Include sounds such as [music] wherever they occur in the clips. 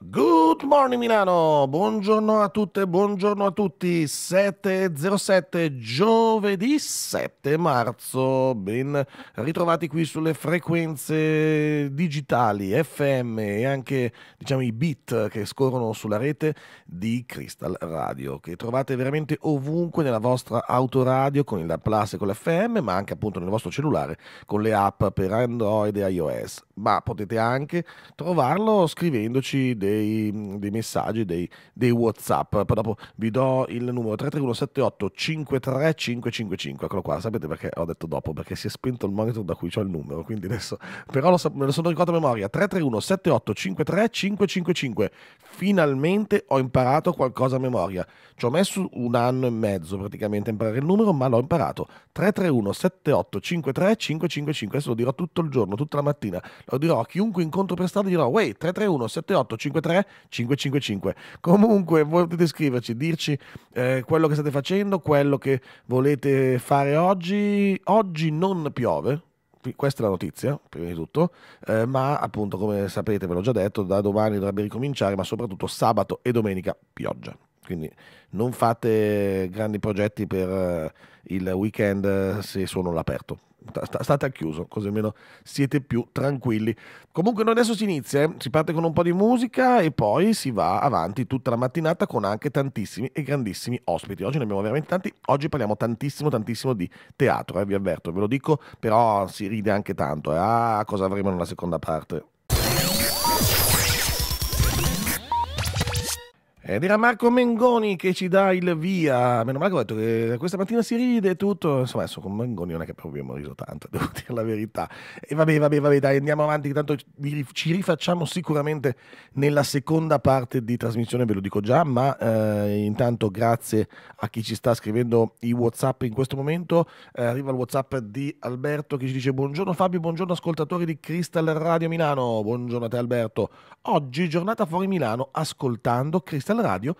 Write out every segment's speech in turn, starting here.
Good morning Milano, buongiorno a tutte, buongiorno a tutti, 7.07 giovedì 7 marzo, ben ritrovati qui sulle frequenze digitali, FM e anche diciamo i beat che scorrono sulla rete di Crystal Radio, che trovate veramente ovunque nella vostra autoradio con la Plus e con l'FM, ma anche appunto nel vostro cellulare con le app per Android e iOS, ma potete anche trovarlo scrivendoci dei dei, dei messaggi, dei, dei, WhatsApp. Poi dopo vi do il numero 33178 53555. Eccolo qua, sapete perché ho detto dopo? Perché si è spento il monitor da cui ho il numero, quindi adesso però lo, me lo sono ricordato a memoria. 33178 55. Finalmente ho imparato qualcosa a memoria. Ci ho messo un anno e mezzo praticamente a imparare il numero, ma l'ho imparato. 331 78 53 555. Adesso lo dirò tutto il giorno, tutta la mattina. Lo dirò a chiunque incontro per strada, dirò: wait, 331 78 53 353 555. Comunque voi potete scriverci, dirci eh, quello che state facendo, quello che volete fare oggi. Oggi non piove, questa è la notizia, prima di tutto, eh, ma appunto come sapete, ve l'ho già detto, da domani dovrebbe ricominciare, ma soprattutto sabato e domenica pioggia. Quindi non fate grandi progetti per eh, il weekend se sono all'aperto state a chiuso, così almeno siete più tranquilli. Comunque noi adesso si inizia, eh? si parte con un po' di musica e poi si va avanti tutta la mattinata con anche tantissimi e grandissimi ospiti. Oggi ne abbiamo veramente tanti, oggi parliamo tantissimo tantissimo di teatro, eh? vi avverto, ve lo dico, però si ride anche tanto. Eh? Ah, cosa avremo nella seconda parte? Ed eh, era Marco Mengoni che ci dà il via. Meno male che ho detto che questa mattina si ride e tutto. Insomma, adesso con Mengoni non è che proprio abbiamo riso tanto, [laughs] devo dire la verità. E vabbè, vabbè, vabbè, dai, andiamo avanti. Intanto ci rifacciamo sicuramente nella seconda parte di trasmissione, ve lo dico già. Ma eh, intanto grazie a chi ci sta scrivendo i WhatsApp in questo momento. Eh, arriva il WhatsApp di Alberto che ci dice: Buongiorno Fabio, buongiorno ascoltatori di Crystal Radio Milano. Buongiorno a te, Alberto. Oggi giornata fuori Milano, ascoltando Crystal Digital Radio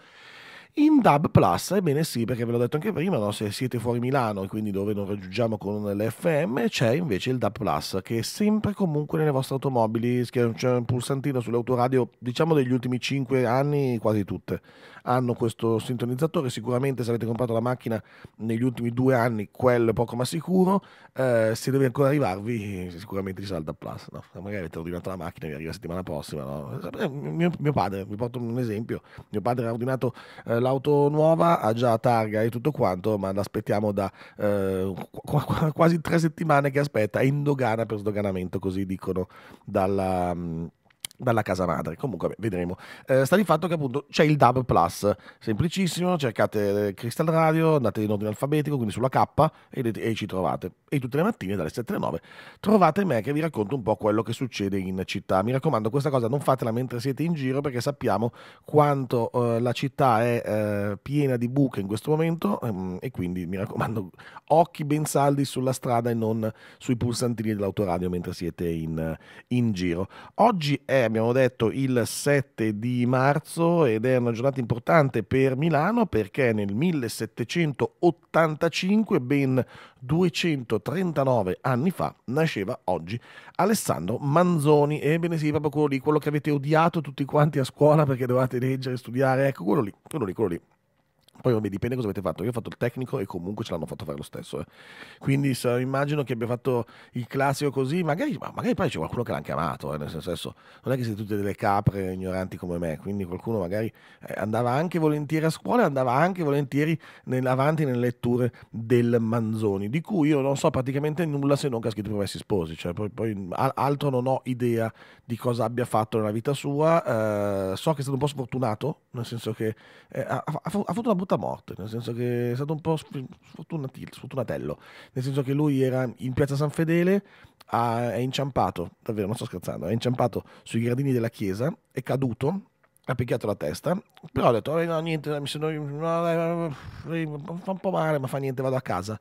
in DAB Plus, ebbene sì, perché ve l'ho detto anche prima, no? se siete fuori Milano e quindi dove non raggiungiamo con l'FM, c'è invece il DAB Plus che è sempre comunque nelle vostre automobili, c'è un pulsantino sull'autoradio, diciamo degli ultimi 5 anni quasi tutte, hanno questo sintonizzatore, sicuramente se avete comprato la macchina negli ultimi due anni, quello è poco ma sicuro, eh, se deve ancora arrivarvi sicuramente risalta Plus, no? Eh, magari avete ordinato la macchina e vi arriva la settimana prossima. No? Eh, eh, mio, mio, padre, vi porto un esempio, mio padre ha ordinato eh, l'auto nuova, ha già targa e tutto quanto, ma l'aspettiamo da eh, qu- quasi tre settimane che aspetta, è in dogana per sdoganamento, così dicono dalla mm, dalla casa madre. Comunque, vedremo. Eh, sta di fatto che appunto c'è il DAB Plus, semplicissimo, cercate eh, Crystal Radio, andate in ordine alfabetico, quindi sulla K e, e, ci trovate. E tutte le mattine dalle 7 alle 9 trovate me che vi racconto un po' quello che succede in città. Mi raccomando, questa cosa non fatela mentre siete in giro perché sappiamo quanto eh, la città è eh, piena di buche in questo momento ehm, e quindi mi raccomando occhi ben saldi sulla strada e non sui pulsantini dell'autoradio mentre siete in, in giro. Oggi è abbiamo detto il 7 di marzo ed è una giornata importante per Milano perché nel 1785, ben 239 anni fa, nasceva oggi Alessandro Manzoni. Ebbene sì, proprio quello lì, quello che avete odiato tutti quanti a scuola perché dovevate leggere e studiare, ecco quello lì, quello lì, quello lì. Poi vabbè, dipende cosa avete fatto. Io ho fatto il tecnico e comunque ce l'hanno fatto fare lo stesso. Eh. Quindi so, immagino che abbia fatto il classico così, magari, magari poi c'è qualcuno che l'ha chiamato, eh, nel senso, non è che siete tutte delle capre ignoranti come me, quindi qualcuno magari eh, andava anche volentieri a scuola, e andava anche volentieri nel, avanti nelle letture del Manzoni, di cui io non so praticamente nulla se non che ha scritto i Promessi Sposi, cioè poi, poi altro non ho idea di cosa abbia fatto nella vita sua, eh, so che è stato un po' sfortunato, nel senso che eh, ha, ha, ha avuto una brutta brutta morte, nel senso che è stato un po' sfortunatello, nel senso che lui era in piazza San Fedele, ha, è inciampato, davvero non sto scherzando, è inciampato sui gradini della chiesa, è caduto, ha picchiato la testa, però ha detto eh, no niente, mi sono, no, eh, eh, fa un po' male, ma fa niente, vado a casa.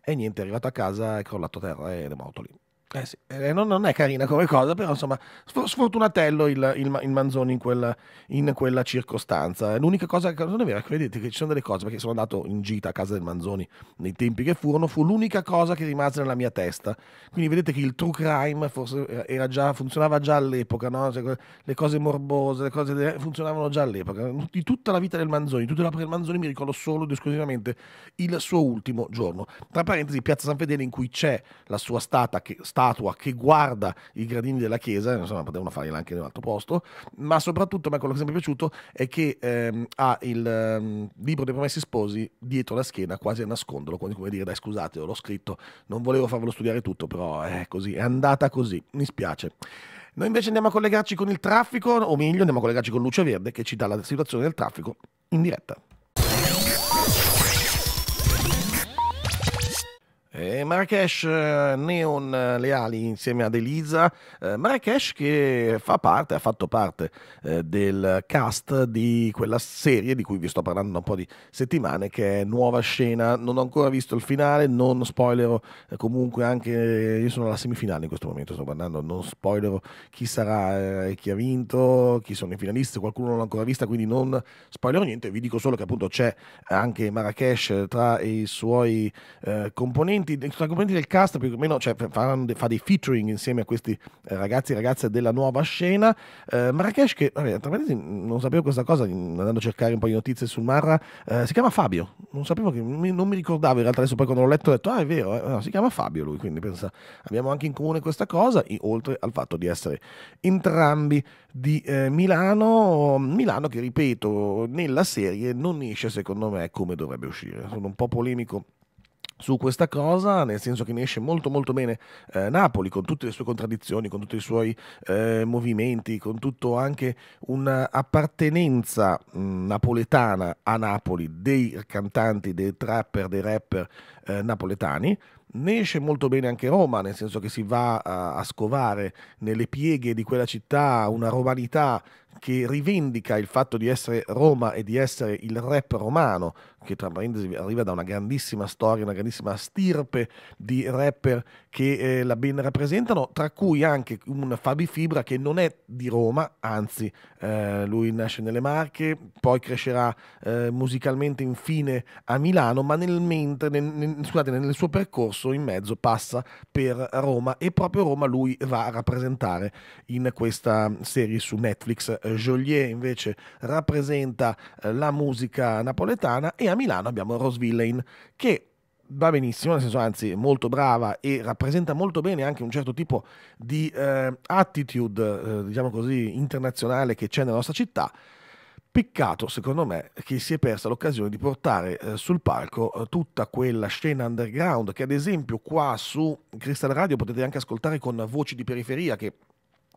E niente, è arrivato a casa, è crollato a terra ed è morto lì. Eh sì, eh, non, non, è carina come cosa, però insomma, sfortunatello il, il, il Manzoni in quella, in quella, circostanza. L'unica cosa che non è vera, credete che ci sono delle cose, perché sono andato in gita a casa del Manzoni nei tempi che furono, fu l'unica cosa che rimase nella mia testa. Quindi vedete che il true crime già, funzionava già all'epoca, no? cioè, le cose morbose, le cose funzionavano già all'epoca. Di tutta la vita del Manzoni, tutta l'opera del Manzoni mi ricordo solo ed esclusivamente il suo ultimo giorno. Tra parentesi, Piazza San Fedele in cui c'è la sua stata che sta statua che guarda i gradini della chiesa, insomma potevano fargliela anche in un altro posto, ma soprattutto a me quello che mi è piaciuto è che ehm, ha il ehm, libro dei promessi sposi dietro la schiena, quasi a nasconderlo, quasi come dire dai scusate, l'ho scritto, non volevo farvelo studiare tutto, però eh, è così, è andata così, mi spiace. Noi invece andiamo a collegarci con il traffico, o meglio andiamo a collegarci con Luce Verde che ci dà la situazione del traffico in diretta. E eh, Marrakesh eh, Neon eh, Leali insieme ad Elisa, Marrakesh che fa parte, ha fatto parte del cast di quella serie di cui vi sto parlando da un po' di settimane che è Nuova Scena, non ho ancora visto il finale, non spoilero comunque anche, io sono alla semifinale in questo momento, sto guardando, non spoilero chi sarà e chi ha vinto, chi sono i finalisti, qualcuno non l'ha ancora vista quindi non spoilero niente, vi dico solo che appunto c'è anche Marrakesh tra i suoi componenti componenti, eh, sono componenti del cast più o meno, cioè faranno, fa dei featuring insieme a questi eh, ragazzi e ragazze della nuova scena. Eh, Marrakesh, che tra parentesi non sapevo questa cosa, andando a cercare un po' di notizie su Marra, eh, si chiama Fabio, non sapevo che, non mi ricordavo in realtà adesso poi quando l'ho letto ho detto ah è vero, eh, no, si chiama Fabio lui, quindi pensa abbiamo anche in comune questa cosa, oltre al fatto di essere entrambi di eh, Milano, Milano che ripeto nella serie non esce secondo me come dovrebbe uscire, sono un po' polemico su questa cosa, nel senso che ne esce molto molto bene eh, Napoli con tutte le sue contraddizioni, con tutti i suoi eh, movimenti, con tutto anche un'appartenenza mm, napoletana a Napoli dei cantanti, dei trapper, dei rapper eh, napoletani. Ne esce molto bene anche Roma, nel senso che si va a, a scovare nelle pieghe di quella città una romanità che rivendica il fatto di essere Roma e di essere il rap romano, che tra parentesi arriva da una grandissima storia, una grandissima stirpe di rapper che eh, la ben rappresentano, tra cui anche un Fabi Fibra che non è di Roma, anzi eh, lui nasce nelle Marche, poi crescerà eh, musicalmente infine a Milano, ma nel, mentre, nel, nel, scusate, nel suo percorso in mezzo passa per Roma e proprio Roma lui va a rappresentare in questa serie su Netflix eh, Joliet invece rappresenta eh, la musica napoletana e a Milano abbiamo Rose Villain che va benissimo, nel senso anzi molto brava e rappresenta molto bene anche un certo tipo di eh, attitude, eh, diciamo così, internazionale che c'è nella nostra città. Peccato, secondo me, che si è persa l'occasione di portare eh, sul palco eh, tutta quella scena underground che ad esempio qua su Crystal Radio potete anche ascoltare con voci di periferia che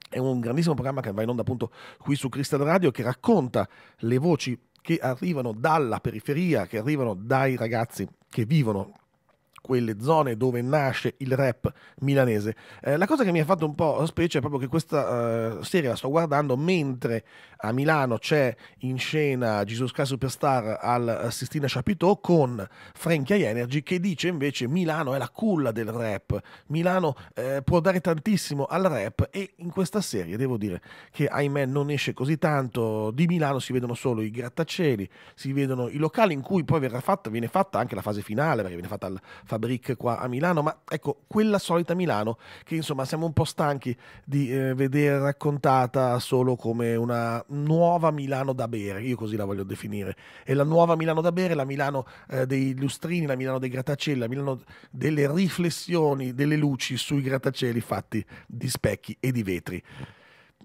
è un grandissimo programma che va in onda appunto qui su Cristal Radio che racconta le voci che arrivano dalla periferia, che arrivano dai ragazzi che vivono quelle zone dove nasce il rap milanese. Eh, la cosa che mi ha fatto un po' specie è proprio che questa eh, serie la sto guardando mentre a Milano c'è in scena Jesus Christ Superstar al eh, Sistina Chapitò con Frankie Energy che dice invece Milano è la culla del rap, Milano eh, può dare tantissimo al rap e in questa serie devo dire che ahimè non esce così tanto, di Milano si vedono solo i grattacieli, si vedono i locali in cui poi verrà fatta, viene fatta anche la fase finale perché viene fatta al Fabric qua a Milano, ma ecco quella solita Milano che insomma siamo un po' stanchi di eh, vedere raccontata solo come una nuova Milano da bere, io così la voglio definire, è la nuova Milano da bere, la Milano eh, dei lustrini, la Milano dei grattacieli, la Milano delle riflessioni, delle luci sui grattacieli fatti di specchi e di vetri.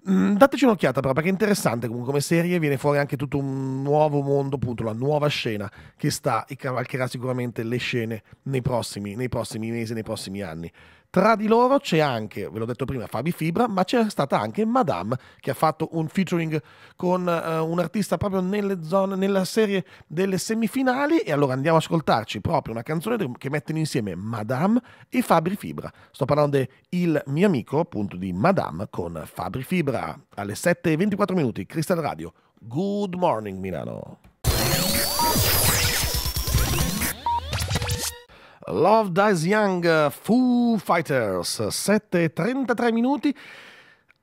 Mm, dateci un'occhiata però perché è interessante comunque come serie viene fuori anche tutto un nuovo mondo appunto la nuova scena che sta e cavalcherà sicuramente le scene nei prossimi, nei prossimi mesi nei prossimi anni tra di loro c'è anche, ve l'ho detto prima, Fabi Fibra, ma c'è stata anche Madame che ha fatto un featuring con uh, un artista proprio nelle zone, nella serie delle semifinali e allora andiamo ad ascoltarci proprio una canzone che mettono insieme Madame e Fabri Fibra. Sto parlando di Il mio amico, appunto di Madame con Fabri Fibra alle 7.24 minuti, Crystal Radio. Good morning Milano. Love Dies Young, Foo Fighters, 7.33 minuti.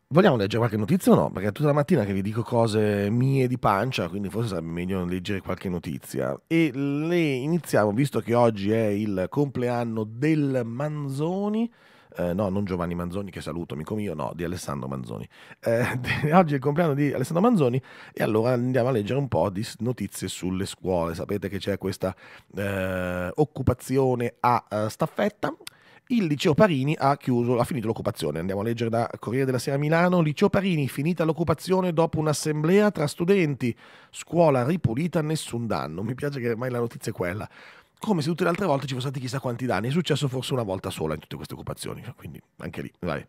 Vogliamo leggere qualche notizia o no? Perché è tutta la mattina che vi dico cose mie di pancia, quindi forse sarebbe meglio leggere qualche notizia. E le iniziamo, visto che oggi è il compleanno del Manzoni, eh, no, non Giovanni Manzoni che saluto, amico mio, no, di Alessandro Manzoni. Eh, [laughs] oggi è il compleanno di Alessandro Manzoni e allora andiamo a leggere un po' di notizie sulle scuole. Sapete che c'è questa eh, occupazione a eh, staffetta il liceo Parini ha, chiuso, ha, finito l'occupazione. Andiamo a leggere da Corriere della Sera Milano. Liceo Parini finita l'occupazione dopo un'assemblea tra studenti. Scuola ripulita, nessun danno. Mi piace che ormai la notizia è quella come se tutte le altre volte ci fossero stati chissà quanti danni. È successo forse una volta sola in tutte queste occupazioni, quindi anche lì. Vai.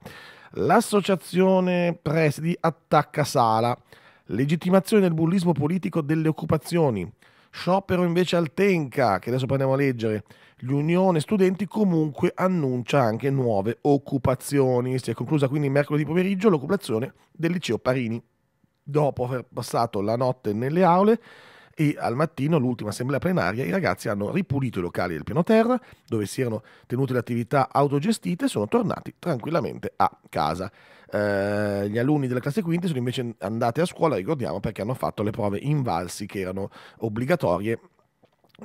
L'associazione Presidi attacca Sala. Legittimazione del bullismo politico delle occupazioni. Sciopero invece al Tenca, che adesso andiamo a leggere. L'Unione Studenti comunque annuncia anche nuove occupazioni. Si è conclusa quindi mercoledì pomeriggio l'occupazione del liceo Parini. Dopo aver passato la notte nelle aule, e al mattino, l'ultima assemblea plenaria, i ragazzi hanno ripulito i locali del piano terra dove si erano tenute le attività autogestite e sono tornati tranquillamente a casa. Eh, gli alunni della classe quinta sono invece andati a scuola, ricordiamo, perché hanno fatto le prove invalsi che erano obbligatorie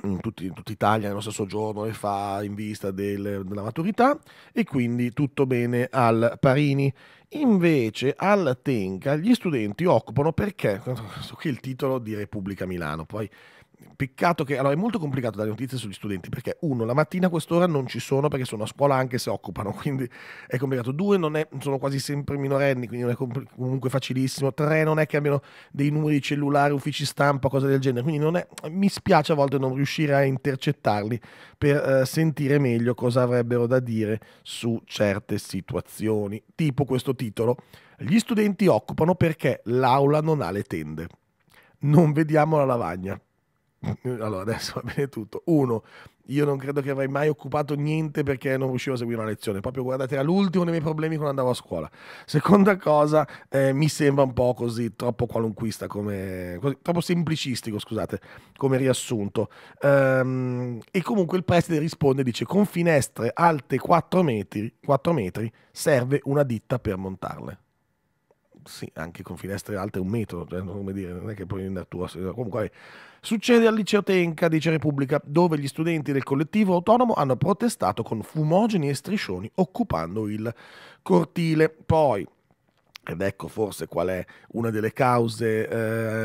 in, tutti, in tutta Italia nello stesso giorno e fa in vista del, della maturità e quindi tutto bene al Parini. Invece al Tenca gli studenti occupano perché, [laughs] questo qui è il titolo di Repubblica Milano, poi peccato che allora è molto complicato dare notizie sugli studenti perché uno la mattina a quest'ora non ci sono perché sono a scuola anche se occupano [laughs] quindi è complicato due non è, sono quasi sempre minorenni quindi non è compl- comunque facilissimo tre non è che abbiano dei numeri di cellulare uffici stampa cose del genere quindi non è, mi spiace a volte non riuscire a intercettarli per eh, sentire meglio cosa avrebbero da dire su certe situazioni tipo questo titolo gli studenti occupano perché l'aula non ha le tende non vediamo la lavagna [laughs] allora adesso va bene tutto. Uno, io non credo che avrei mai occupato niente perché non riuscivo a seguire una lezione. Proprio guardate, era l'ultimo dei miei problemi quando andavo a scuola. Seconda cosa, eh, mi sembra un po' così troppo qualunquista, come, così, troppo semplicistico, scusate, come riassunto. Ehm, e comunque il preside risponde, dice, con finestre alte 4 metri, 4 metri serve una ditta per montarle sì, anche con finestre alte un metro, cioè, come dire, non è che poi una tua... Comunque, succede al liceo Tenca, dice Repubblica, dove gli studenti del collettivo autonomo hanno protestato con fumogeni e striscioni occupando il cortile. Poi ed ecco forse qual è una delle cause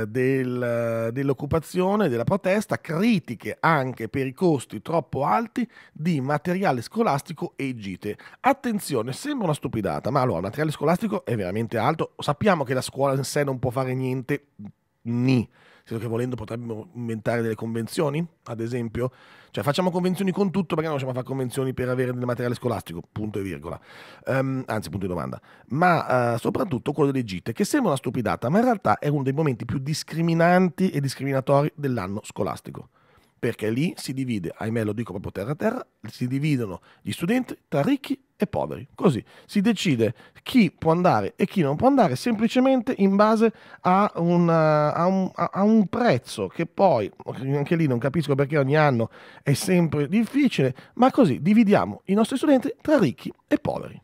eh, del, dell'occupazione, della protesta, critiche anche per i costi troppo alti di materiale scolastico e gite. Attenzione, sembra una stupidata, ma allora il materiale scolastico è veramente alto, sappiamo che la scuola in sé non può fare niente ni. Credo che volendo potremmo inventare delle convenzioni, ad esempio. Cioè facciamo convenzioni con tutto, perché non riusciamo a fare convenzioni per avere del materiale scolastico, punto e virgola. Um, anzi, punto di domanda. Ma uh, soprattutto quello delle gite, che sembra una stupidata, ma in realtà è uno dei momenti più discriminanti e discriminatori dell'anno scolastico perché lì si divide, ahimè lo dico proprio terra a terra, si dividono gli studenti tra ricchi e poveri. Così si decide chi può andare e chi non può andare semplicemente in base a, una, a, un, a un, prezzo che poi, anche lì non capisco perché ogni anno è sempre difficile, ma così dividiamo i nostri studenti tra ricchi e poveri.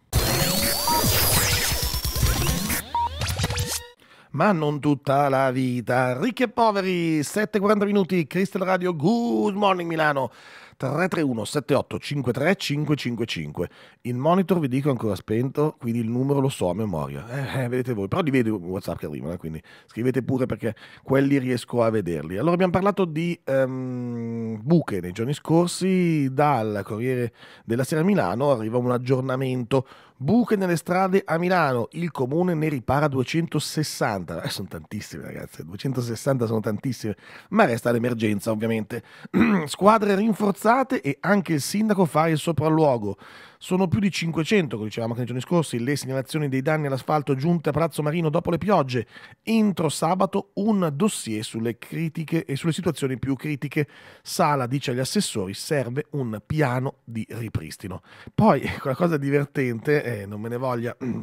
ma non tutta la vita. Ricchi e poveri, 7.40 minuti, Crystal Radio, Good Morning Milano, 331 78 53 555. Il monitor vi dico ancora spento, quindi il numero lo so a memoria. Eh, eh, vedete voi, però li vedo WhatsApp che arrivano, eh, quindi scrivete pure perché quelli riesco a vederli. Allora abbiamo parlato di ehm, buche nei giorni scorsi, dal Corriere della Sera Milano arriva un aggiornamento Buche nelle strade a Milano, il comune ne ripara 260, eh, sono tantissime ragazzi, 260 sono tantissime, ma resta l'emergenza ovviamente. [clears throat] Squadre rinforzate e anche il sindaco fa il sopralluogo. Sono più di 500, come dicevamo anche nei giorni scorsi, le segnalazioni dei danni all'asfalto giunte a Palazzo Marino dopo le piogge. Entro sabato un dossier sulle critiche e sulle situazioni più critiche. Sala dice agli assessori serve un piano di ripristino. Poi, [laughs] quella cosa divertente, eh, non me ne voglia... [clears throat]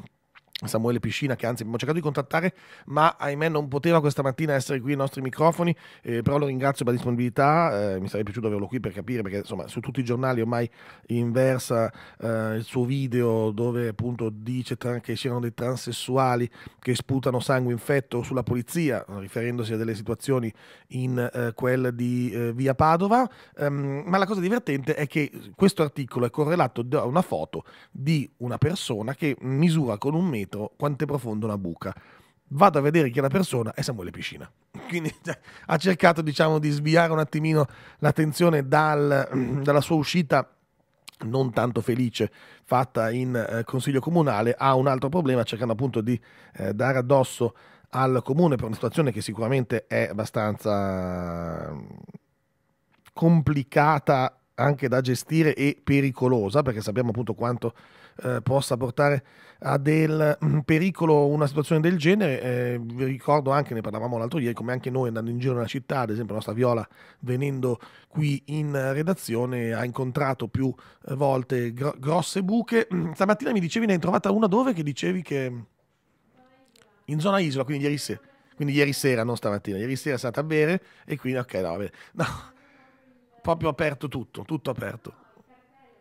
Samuele Piscina, che anzi abbiamo cercato di contattare, ma ahimè non poteva questa mattina essere qui ai nostri microfoni, eh, però lo ringrazio per la disponibilità, eh, mi sarebbe piaciuto averlo qui per capire, perché insomma su tutti i giornali ormai inversa eh, il suo video dove appunto dice tra- che c'erano dei transessuali che sputano sangue infetto sulla polizia, riferendosi a delle situazioni in eh, quella di eh, via Padova, um, ma la cosa divertente è che questo articolo è correlato a una foto di una persona che misura con un metro infinito quanto è profonda una buca. Vado a vedere chi è la persona e Samuele Piscina. [laughs] Quindi cioè, ha cercato diciamo, di sviare un attimino l'attenzione dal, [clears throat] dalla sua uscita non tanto felice fatta in eh, consiglio comunale a un altro problema cercando appunto di eh, dare addosso al comune per una situazione che sicuramente è abbastanza complicata anche da gestire e pericolosa perché sappiamo appunto quanto eh, possa portare a del mh, mm, pericolo una situazione del genere. Eh, vi ricordo anche, ne parlavamo l'altro ieri, come anche noi andando in giro nella città, ad esempio la nostra Viola venendo qui in redazione ha incontrato più volte gro- grosse buche. Mm, stamattina mi dicevi ne hai trovata una dove che dicevi che... Mm, in zona isola, quindi ieri sera quindi ieri sera, non stamattina, ieri sera è stata a bere e quindi ok, no, vabbè, no, proprio aperto tutto, tutto aperto.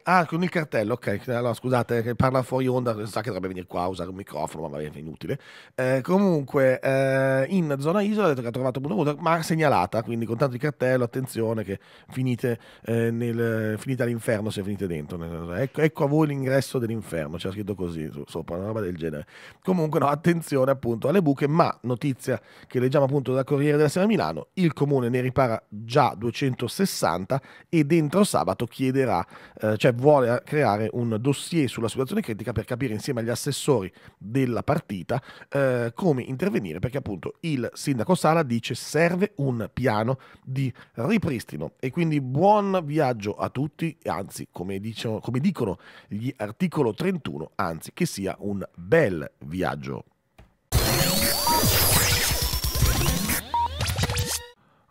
Ah, con il cartello, ok. Allora, scusate, parla fuori onda, sa che dovrebbe venire qua a usare un microfono, ma è inutile. Eh, comunque, eh, in zona isola ha detto che ha trovato Bruno ma segnalata, quindi con tanto di cartello, attenzione che finite, eh, nel, finite all'inferno se finite dentro. Ecco, ecco a voi l'ingresso dell'inferno, c'è scritto così sopra, una roba del genere. Comunque, no, attenzione appunto alle buche, ma notizia che leggiamo appunto da Corriere della Sera Milano, il comune ne ripara già 260 e dentro sabato chiederà, eh, cioè vuole creare un dossier sulla situazione critica per capire insieme agli assessori della partita eh, come intervenire perché appunto il sindaco Sala dice serve un piano di ripristino e quindi buon viaggio a tutti, anzi come, dicono, come dicono gli articolo 31, anzi che sia un bel viaggio.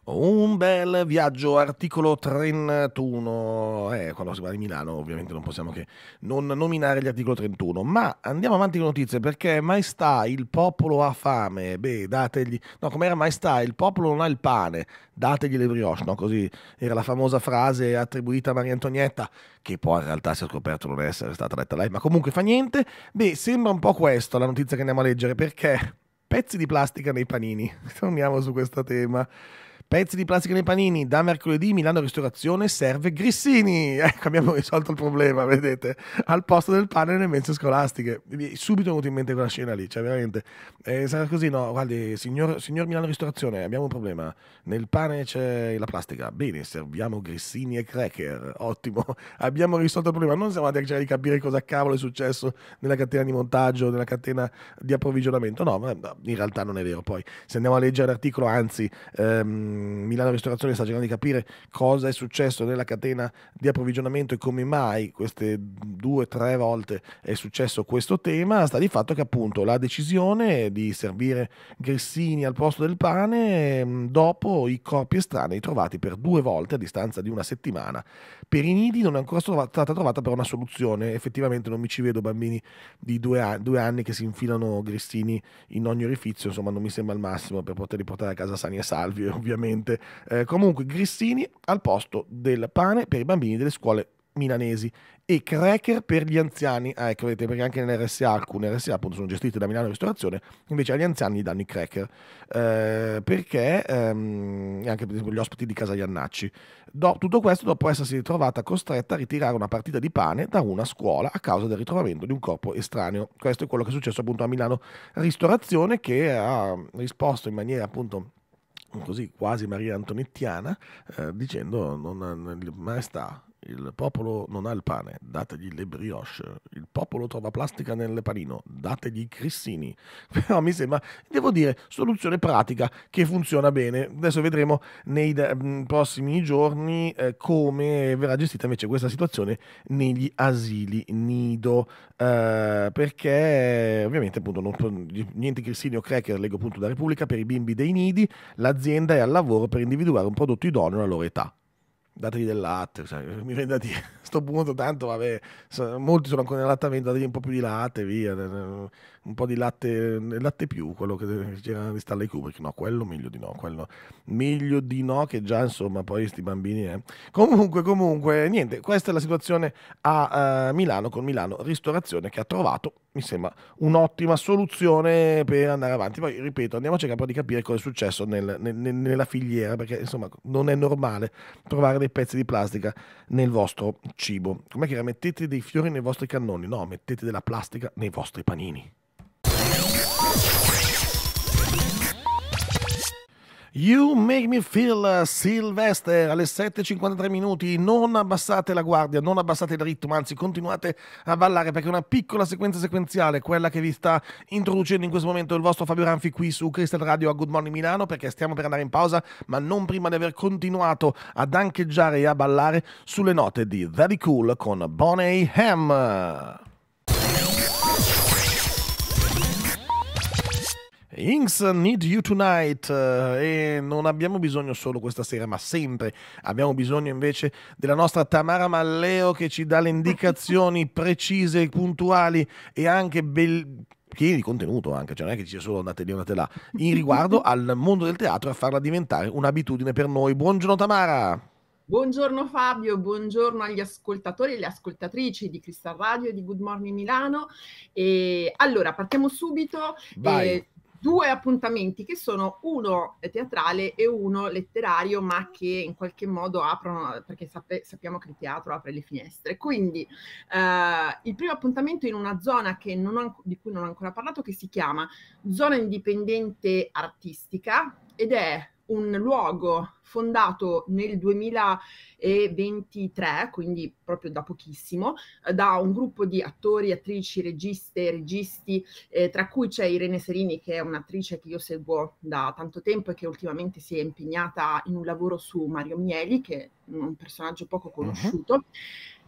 Un bel viaggio, articolo 31. Eh, quando si parla di Milano, ovviamente non possiamo che non nominare gli articoli 31. Ma andiamo avanti con notizie perché mai sta il popolo ha fame. Beh, dategli. No, com'era mai sta il popolo non ha il pane, dategli le brioche. No, così era la famosa frase attribuita a Maria Antonietta, che poi in realtà si è scoperto non essere stata letta lei. Ma comunque fa niente. Beh, sembra un po' questa la notizia che andiamo a leggere perché pezzi di plastica nei panini. [laughs] Torniamo su questo tema. Pezzi di plastica nei panini, da mercoledì Milano Ristorazione serve grissini. [laughs] Ecco, abbiamo risolto il problema, vedete, al posto del pane nelle mense scolastiche. Subito è venuto in mente quella scena lì, cioè veramente. Eh, sarà così, no? Guardi, signor, signor Milano Ristorazione, abbiamo un problema. Nel pane c'è la plastica. Bene, serviamo grissini e cracker. Ottimo, [laughs] abbiamo risolto il problema. Non siamo andati a cercare di capire cosa cavolo è successo nella catena di montaggio, nella catena di approvvigionamento. No, ma in realtà non è vero. Poi, se andiamo a leggere l'articolo, anzi... Ehm, Milano Ristorazione sta cercando di capire cosa è successo nella catena di approvvigionamento e come mai queste due o tre volte è successo questo tema, sta di fatto che appunto la decisione di servire grissini al posto del pane mm, dopo i corpi estranei trovati per due volte a distanza di una settimana. Per i nidi non è ancora stata trovata però una soluzione, effettivamente non mi ci vedo bambini di due, due anni che si infilano grissini in ogni orifizio, insomma non mi sembra il massimo per poterli portare a casa sani e salvi [laughs] ovviamente ovviamente. Eh, comunque grissini al posto del pane per i bambini delle scuole milanesi e cracker per gli anziani. Ah, ecco, vedete, perché anche nell'RSA, alcune RSA appunto sono gestite da Milano Ristorazione, invece agli anziani gli danno i cracker. Eh, perché ehm, anche per esempio gli ospiti di Casa Iannacci. Do, tutto questo dopo essersi ritrovata costretta a ritirare una partita di pane da una scuola a causa del ritrovamento di un corpo estraneo. Questo è quello che è successo appunto a Milano Ristorazione che ha risposto in maniera appunto così quasi Maria Antonettiana, eh, dicendo non, Maestà, il popolo non ha il pane, dategli le brioche. Il popolo trova plastica nel panino, dategli i crissini. [laughs] Però mi sembra, devo dire, soluzione pratica che funziona bene. Adesso vedremo nei mm, prossimi giorni eh, come verrà gestita invece questa situazione negli asili nido. Eh, perché ovviamente appunto non, niente crissini o cracker, leggo appunto da Repubblica, per i bimbi dei nidi, l'azienda è al lavoro per individuare un prodotto idoneo alla loro età dategli del latte, cioè, [laughs] mi viene da dire, a questo punto tanto vabbè, molti sono ancora in allattamento, dategli un po' più di latte, via, eh, eh, un po' di latte, eh, latte più, quello che c'era di Stanley Kubrick, no, quello meglio di no, quello meglio di no, che già insomma poi questi bambini... Eh. Comunque, comunque, niente, questa è la situazione a uh, Milano con Milano Ristorazione che ha trovato, mi sembra, un'ottima soluzione per andare avanti. Poi, ripeto, andiamo a cercare di capire cosa è successo nel, nel, nella filiera, perché insomma non è normale trovare dei pezzi di plastica nel vostro cibo. Com'è che era? Mettete dei fiori nei vostri cannoni? No, mettete della plastica nei vostri panini. You Make Me Feel uh, Sylvester alle 7.53 minuti. Non abbassate la guardia, non abbassate il ritmo, anzi continuate a ballare perché è una piccola sequenza sequenziale, quella che vi sta introducendo in questo momento il vostro Fabio Ranfi qui su Crystal Radio a Good Morning Milano perché stiamo per andare in pausa, ma non prima di aver continuato ad ancheggiare e a ballare sulle note di Very Cool con Bonnie Ham. Inks Need You Tonight eh, e non abbiamo bisogno solo questa sera ma sempre abbiamo bisogno invece della nostra Tamara Malleo che ci dà le indicazioni [laughs] precise, puntuali e anche bel- pieni di contenuto anche, cioè non è che ci sia solo andate lì, andate là, in riguardo [laughs] al mondo del teatro e a farla diventare un'abitudine per noi. Buongiorno Tamara! Buongiorno Fabio, buongiorno agli ascoltatori e alle ascoltatrici di Crystal Radio e di Good Morning Milano. E allora, partiamo subito. Vai. E eh, due appuntamenti che sono uno teatrale e uno letterario, ma che in qualche modo aprono, perché sape, sappiamo che il teatro apre le finestre. Quindi eh, il primo appuntamento è in una zona ho, di cui non ho ancora parlato, che si chiama Zona Indipendente Artistica ed è un luogo fondato nel 2023, quindi proprio da pochissimo, eh, da un gruppo di attori, attrici, registe, registi, eh, tra cui c'è Irene Serini che è un'attrice che io seguo da tanto tempo e che ultimamente si è impegnata in un lavoro su Mario Mieli, che è un personaggio poco mhm. conosciuto. Uh-huh.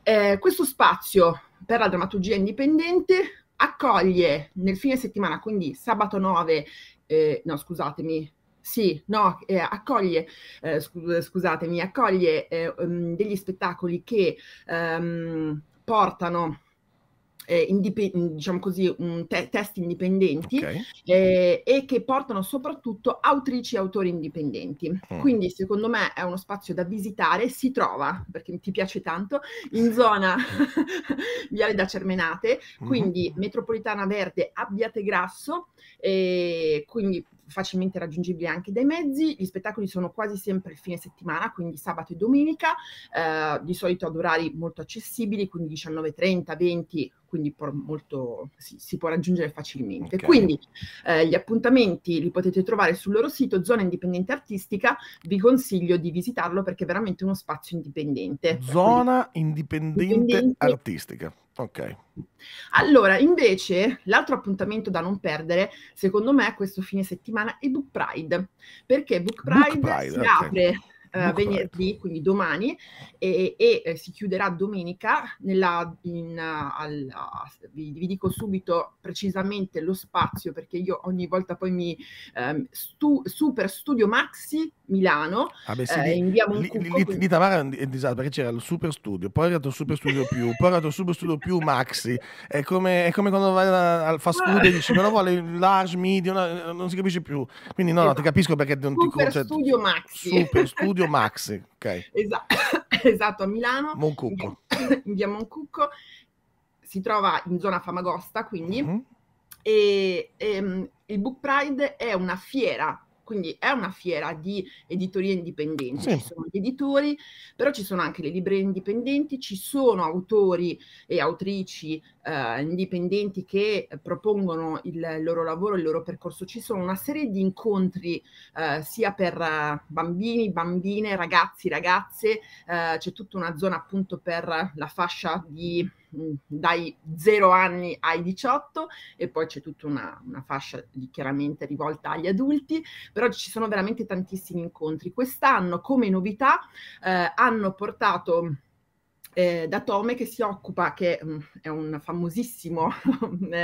Eh, questo spazio per la drammaturgia indipendente accoglie nel fine settimana, quindi sabato 9, eh, no scusatemi, sì, no, eh, accoglie, eh, scu- scusatemi, accoglie eh, um, degli spettacoli che um, portano eh, indipen- diciamo così, un te- testi indipendenti okay. eh, e che portano soprattutto autrici e autori indipendenti. Mm. Quindi secondo me è uno spazio da visitare, si trova, perché ti piace tanto, in zona [laughs] Viale da Cermenate, mm-hmm. quindi mm. Metropolitana Verde, Abbiate Grasso, eh, quindi facilmente raggiungibili anche dai mezzi. Gli spettacoli sono quasi sempre il fine settimana, quindi sabato e domenica, eh, di solito ad orari molto accessibili, quindi 19.30, 20 quindi molto, sì, si può raggiungere facilmente. Okay. Quindi eh, gli appuntamenti li potete trovare sul loro sito Zona Indipendente Artistica, vi consiglio di visitarlo perché è veramente uno spazio indipendente. Zona quindi, indipendente, indipendente Artistica. Ok. Allora, invece, l'altro appuntamento da non perdere, secondo me, questo fine settimana è Book Pride, perché Book Pride, Book Pride si okay. apre eh, venerdì, quindi domani, e, e, si chiuderà domenica. Nella, in, alla, vi, vi, dico subito precisamente lo spazio perché io ogni volta poi mi ehm, stu, super studio maxi Milano. Ah beh, sì, eh, lì, lì, lì, lì Tamara è un disastro perché c'era il super studio, poi è arrivato il super studio più, poi è arrivato il super studio più maxi. È come, è come quando vai al fast food e dici me lo vuole large, medium, no, eh, non si capisce più. Quindi no, no, ti esatto. capisco perché non super ti Super Studio maxi. Super studio maxi, ok. Esatto, [laughs] esatto a Milano. Moncucco. In via Moncucco. [coughs] Si trova in zona Famagosta, quindi. Mm-hmm. E, e, ehm, il Book Pride è una fiera quindi è una fiera di editorie indipendenti, sì. ci sono gli editori, però ci sono anche le librerie indipendenti, ci sono autori e autrici eh, indipendenti che eh, propongono il loro lavoro, il loro percorso. Ci sono una serie di incontri eh, sia per eh, bambini, bambine, ragazzi, ragazze, eh, c'è tutta una zona appunto per la fascia di mm, dai 0 anni ai 18 e poi c'è tutta una, una fascia di, chiaramente rivolta agli adulti, però ci sono veramente tantissimi incontri. Quest'anno come novità eh, hanno portato eh, da Tome che si occupa, che mh, mm, è un famosissimo [laughs] eh,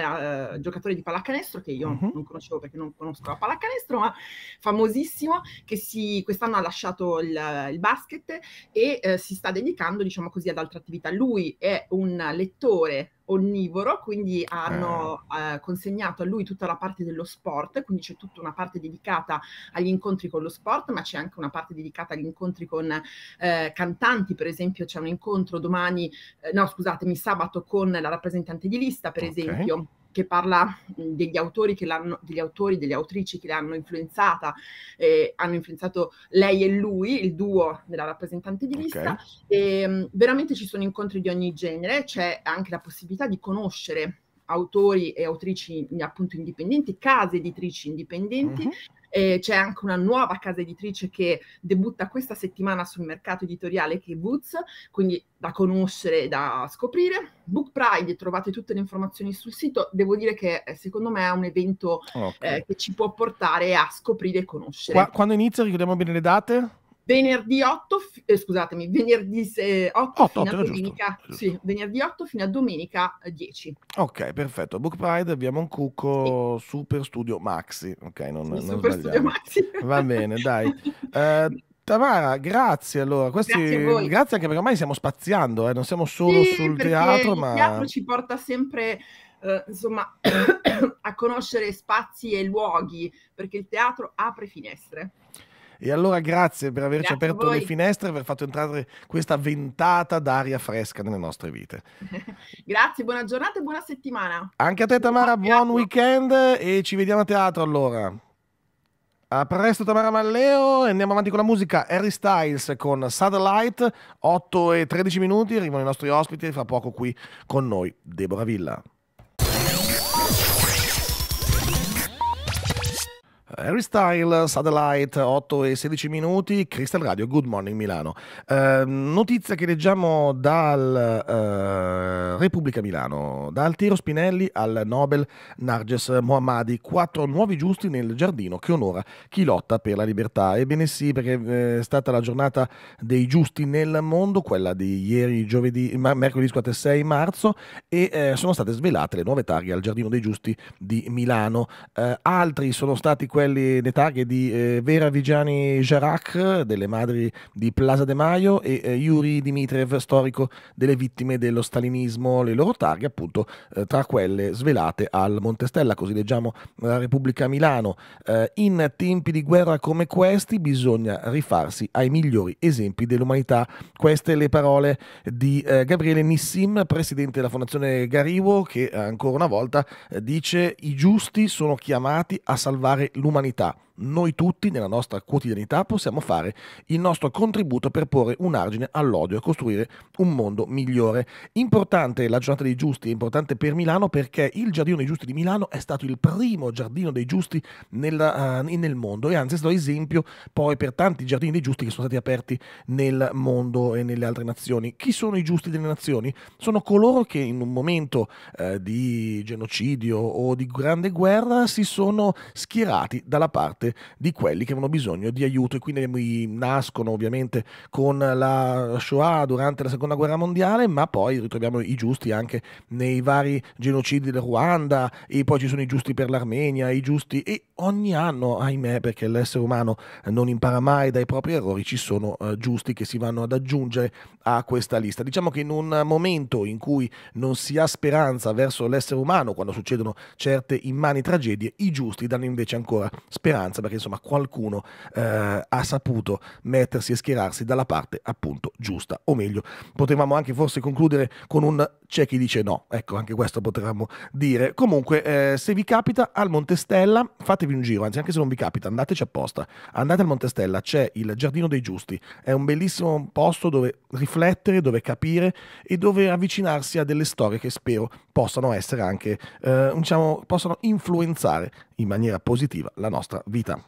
eh, giocatore di pallacanestro, che io uh-huh. non conoscevo perché non conosco la pallacanestro, ma famosissimo, che si, quest'anno ha lasciato il, il basket e eh, si sta dedicando, diciamo così, ad altre attività. Lui è un lettore onnivoro, quindi hanno eh. eh. consegnato a lui tutta la parte dello sport, quindi c'è tutta una parte dedicata agli incontri con lo sport, ma c'è anche una parte dedicata agli incontri con eh, cantanti, per esempio c'è un incontro domani, eh, no scusatemi, sabato con la rappresentante di lista, per okay. esempio che parla degli autori, che l'hanno, degli autori, delle autrici che l'hanno influenzata, eh, hanno influenzato lei e lui, il duo della rappresentante di lista. Okay. Ehm, e, veramente ci sono incontri di ogni genere, c'è anche la possibilità di conoscere autori e autrici appunto indipendenti, case editrici indipendenti, uh-huh eh, c'è anche una nuova casa editrice che debutta questa settimana sul mercato editoriale che è Woods, quindi da conoscere e da scoprire. Book Pride, trovate tutte le informazioni sul sito, devo dire che eh, secondo me è un evento okay. eh, che ci può portare a scoprire e conoscere. Qua, quando inizia ricordiamo bene le date? Venerdì 8, eh, scusatemi, venerdì 8, 8 eh, fino 8, a domenica, giusto, sì, venerdì 8 fino a domenica 10. Eh, ok, perfetto. Book Pride abbiamo un cucco sì. Super Studio Maxi, ok, non, sì, non Super Studio Maxi. [laughs] Va bene, dai. Uh, [laughs] Tamara, grazie allora. Questi, grazie, grazie, anche perché ormai stiamo spaziando, eh, non siamo solo sì, sul teatro, ma... Il teatro ci porta sempre eh, insomma, [coughs] a conoscere spazi e luoghi, perché il teatro apre finestre. E allora grazie per averci grazie aperto le finestre e aver fatto entrare questa ventata d'aria fresca nelle nostre vite. [laughs] grazie, buona giornata e buona settimana. Anche a te Tamara, grazie. buon weekend e ci vediamo a teatro allora. A presto Tamara Malleo e andiamo avanti con la musica. Harry Styles con Satellite, 8 e 13 minuti, arrivano i nostri ospiti fra poco qui con noi, Deborah Villa. Harry Style, Satellite, 8 e 16 minuti, Crystal Radio, Good Morning Milano. Eh, notizia che leggiamo dal eh, Repubblica Milano, dal Tiro Spinelli al Nobel Narges Mohammadi, quattro nuovi giusti nel giardino che onora chi lotta per la libertà. Ebbene sì, perché eh, è stata la giornata dei giusti nel mondo, quella di ieri giovedì, mercoledì 6 marzo e eh, sono state svelate le nuove targhe al Giardino dei Giusti di Milano. Eh, altri sono stati quelli quelli le taghe di eh, Vera Vigiani Jarak, delle madri di Plaza de Maio, e eh, Yuri Dimitriev, storico delle vittime dello stalinismo, le loro targhe appunto eh, tra quelle svelate al Montestella, così leggiamo la Repubblica Milano. Eh, in tempi di guerra come questi bisogna rifarsi ai migliori esempi dell'umanità. Queste le parole di eh, Gabriele Nissim, presidente della Fondazione Garivo, che ancora una volta eh, dice i giusti sono chiamati a salvare l'umanità humanità. Noi tutti, nella nostra quotidianità, possiamo fare il nostro contributo per porre un argine all'odio e costruire un mondo migliore. Importante la giornata dei giusti, importante per Milano perché il Giardino dei Giusti di Milano è stato il primo giardino dei giusti nella, uh, eh, nel mondo e anzi è stato esempio poi per tanti giardini dei giusti che sono stati aperti nel mondo e nelle altre nazioni. Chi sono i giusti delle nazioni? Sono coloro che in un momento uh, di genocidio o di grande guerra si sono schierati dalla parte parte di quelli che avevano bisogno di aiuto e quindi nascono ovviamente con la Shoah durante la seconda guerra mondiale, ma poi ritroviamo i giusti anche nei vari genocidi del Ruanda e poi ci sono i giusti per l'Armenia, i giusti e ogni anno, ahimè, perché l'essere umano non impara mai dai propri errori, ci sono eh, giusti che si vanno ad aggiungere a questa lista. Diciamo che in un momento in cui non si ha speranza verso l'essere umano, quando succedono certe immani tragedie, i giusti danno invece ancora speranza maggioranza, perché insomma qualcuno eh, ha saputo mettersi e schierarsi dalla parte appunto giusta, o meglio, potevamo anche forse concludere con un c'è chi dice no, ecco anche questo potremmo dire. Comunque eh, se vi capita al Montestella fatevi un giro, anzi anche se non vi capita andateci apposta, andate al Montestella, c'è il Giardino dei Giusti, è un bellissimo posto dove riflettere, dove capire e dove avvicinarsi a delle storie che spero possano essere anche, eh, diciamo, possano influenzare in maniera positiva la nostra vita.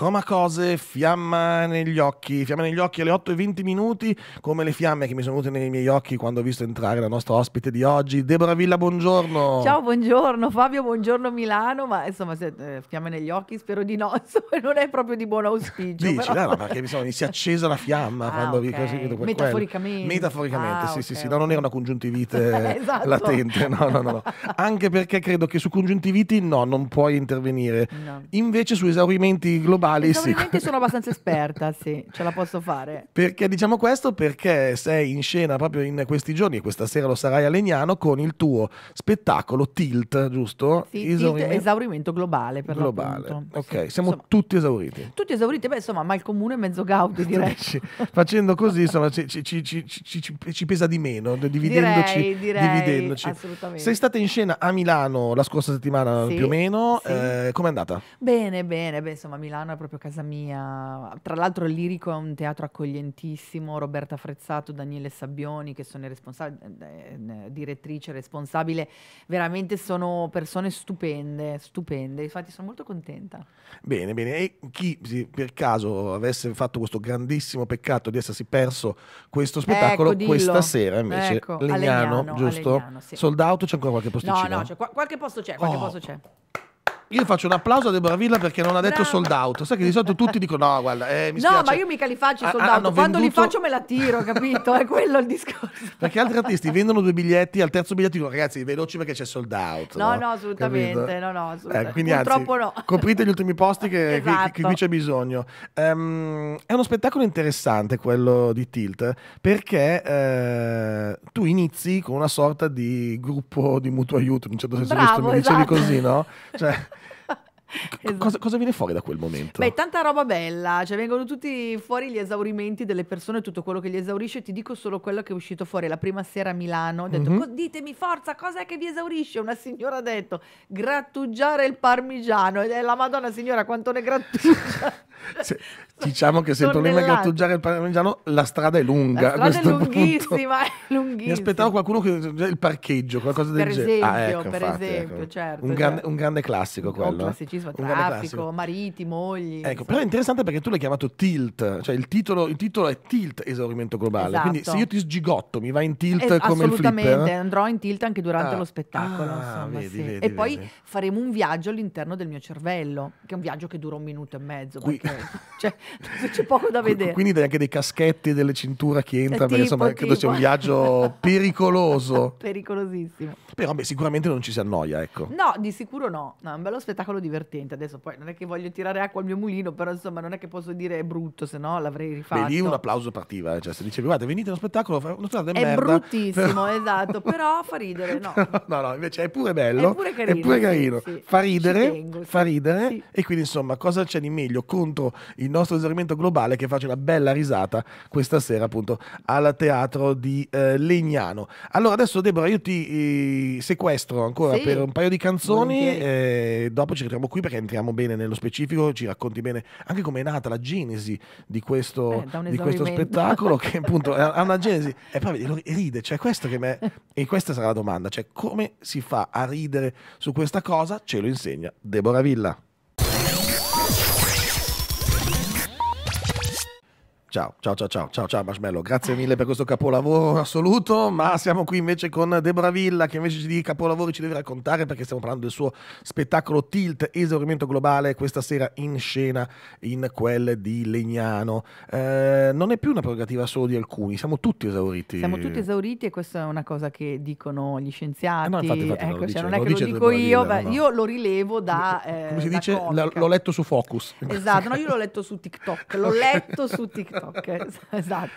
Coma cose, fiamma negli occhi, fiamma negli occhi alle 8 e 20 minuti, come le fiamme che mi sono venute nei miei occhi quando ho visto entrare la nostra ospite di oggi, Deborah Villa, buongiorno. Ciao, buongiorno Fabio, buongiorno Milano, ma insomma se, eh, fiamme negli occhi spero di no, [laughs] insomma, non è proprio di buon auspicio. Dici, però... no, perché insomma, mi si è accesa la fiamma [laughs] ah, quando okay. vi così, Metaforicamente. Metaforicamente, ah, sì, okay, sì, sì, okay. no, non era una congiuntivite [laughs] esatto. latente, no, no, no, no. Anche perché credo che su congiuntiviti no, non puoi intervenire. No. Invece su esaurimenti globali verbali sì. sono [laughs] abbastanza esperta, sì, ce la posso fare. Perché diciamo questo? Perché sei in scena proprio in questi giorni, e questa sera lo sarai a Legnano, con il tuo spettacolo Tilt, giusto? Sì, esaurimento, tilt, esaurimento globale per globale. Ok, sì, siamo insomma, tutti esauriti. Tutti esauriti, beh insomma, ma il comune è mezzo gaudio direi. [laughs] Facendo così insomma ci, ci, ci, ci, pesa di meno, dividendoci. Direi, direi, dividendoci. Assolutamente. Sei stata in scena a Milano la scorsa settimana sì, più o meno, sì. eh, com'è andata? Bene, bene, beh insomma Milano è proprio casa mia. Tra l'altro il Lirico è un teatro accoglientissimo, Roberta Frezzato, Daniele Sabbioni che sono eh, eh, eh, direttrice responsabile, veramente sono persone stupende, stupende, infatti sono molto contenta. Bene, bene, e chi per caso avesse fatto questo grandissimo peccato di essersi perso questo ecco, spettacolo ecco, questa sera invece ecco, Legnano, Legnano giusto? Legnano, sì. Sold out c'è ancora qualche posticino? No, no, qualche posto c'è, qualche oh. posto c'è. Io faccio un applauso a Deborah Villa perché non ha detto Brava. sold out. Sai che di solito tutti dicono: no, guarda, eh, mi No, spiace. ma io mica li faccio sold out. Quando venduto... li faccio me la tiro, capito? È quello il discorso. Perché altri artisti vendono due biglietti, al terzo biglietto dicono: ragazzi, veloci perché c'è sold out. No, no, no assolutamente. No, no, assolutamente. Eh, quindi, Purtroppo anzi, no. Coprite gli ultimi posti che, esatto. che, che esatto. qui c'è bisogno. Um, è uno spettacolo interessante quello di Tilt perché eh, tu inizi con una sorta di gruppo di mutuo aiuto, in un certo senso, Bravo, questo, mi dicevi esatto. così, no? Cioè, [laughs] esatto. cosa, cosa, viene fuori da quel momento? Beh, tanta roba bella, cioè vengono tutti fuori gli esaurimenti delle persone, tutto quello che li esaurisce. Ti dico solo quello che è uscito fuori la prima sera a Milano. Ho detto, mm-hmm. ditemi forza, cosa è che vi esaurisce? Una signora ha detto, grattugiare il parmigiano. Ed è la madonna signora, quanto ne grattugia. [laughs] Se, diciamo che se il problema è grattugiare il parmigiano, la strada è lunga. La strada è lunghissima, è lunghissima, Mi aspettavo qualcuno che il parcheggio, qualcosa del per genere. Esempio, ah, ecco, per infatti, esempio, ecco. certo, un, certo. Grande, cioè un, grande, classico quello. Un eh. classicismo turismo, traffico, mariti, mogli. Ecco, però è interessante perché tu l'hai chiamato tilt, cioè il titolo, il titolo è tilt esaurimento globale. Esatto. Quindi se io ti sgigotto mi va in tilt eh, come il flipper. Assolutamente, andrò in tilt anche durante ah. lo spettacolo. Ah, insomma, vedi, sì. vedi, e vedi. poi faremo un viaggio all'interno del mio cervello, che è un viaggio che dura un minuto e mezzo. Qui... Perché, [laughs] cioè, [laughs] c'è poco da vedere. Quindi dai anche dei caschetti e delle cinture che entrano, perché insomma tipo. credo sia un viaggio [laughs] pericoloso. Pericolosissimo. Però beh, sicuramente non ci si annoia, ecco. No, di sicuro no. no è un bello spettacolo divertente divertente. Adesso poi non è che voglio tirare acqua al mio mulino, però insomma non è che posso dire è brutto, se no l'avrei rifatto. Beh, lì un applauso partiva, eh. cioè se dicevi guarda venite allo spettacolo, lo È merda, bruttissimo, però... [laughs] esatto, però fa ridere, no. [laughs] no, no, invece è pure bello, è pure carino, è pure carino. Sì, sì. fa ridere, tengo, fa ridere e quindi insomma cosa c'è di meglio contro il nostro esaurimento globale che faccio una bella risata questa sera appunto al teatro di eh, Legnano. Allora adesso Deborah io ti eh, sequestro ancora per un paio di canzoni e eh, dopo ci ritroviamo qui qui perché entriamo bene nello specifico, ci racconti bene anche come è nata la genesi di questo, eh, di questo spettacolo, che [laughs] appunto ha una genesi, e poi ride, cioè questo che me, e questa sarà la domanda, cioè come si fa a ridere su questa cosa, ce lo insegna Deborah Villa. Ciao, ciao, ciao, ciao, ciao, ciao Marshmello, grazie mille per questo capolavoro assoluto, ma siamo qui invece con Deborah Villa che invece di capolavori ci deve raccontare perché stiamo parlando del suo spettacolo Tilt Esaurimento Globale questa sera in scena in quelle di Legnano. Eh, non è più una prerogativa solo di alcuni, siamo tutti esauriti. Siamo tutti esauriti e questa è una cosa che dicono gli scienziati, eh no, infatti, infatti ecco, non, cioè, non, è che lo dico io, beh, no. io lo rilevo da... Eh, Come si dice? L'ho letto su Focus. Esatto, no, io l'ho letto su TikTok, l'ho letto su [laughs] TikTok. TikTok, [laughs] esatto.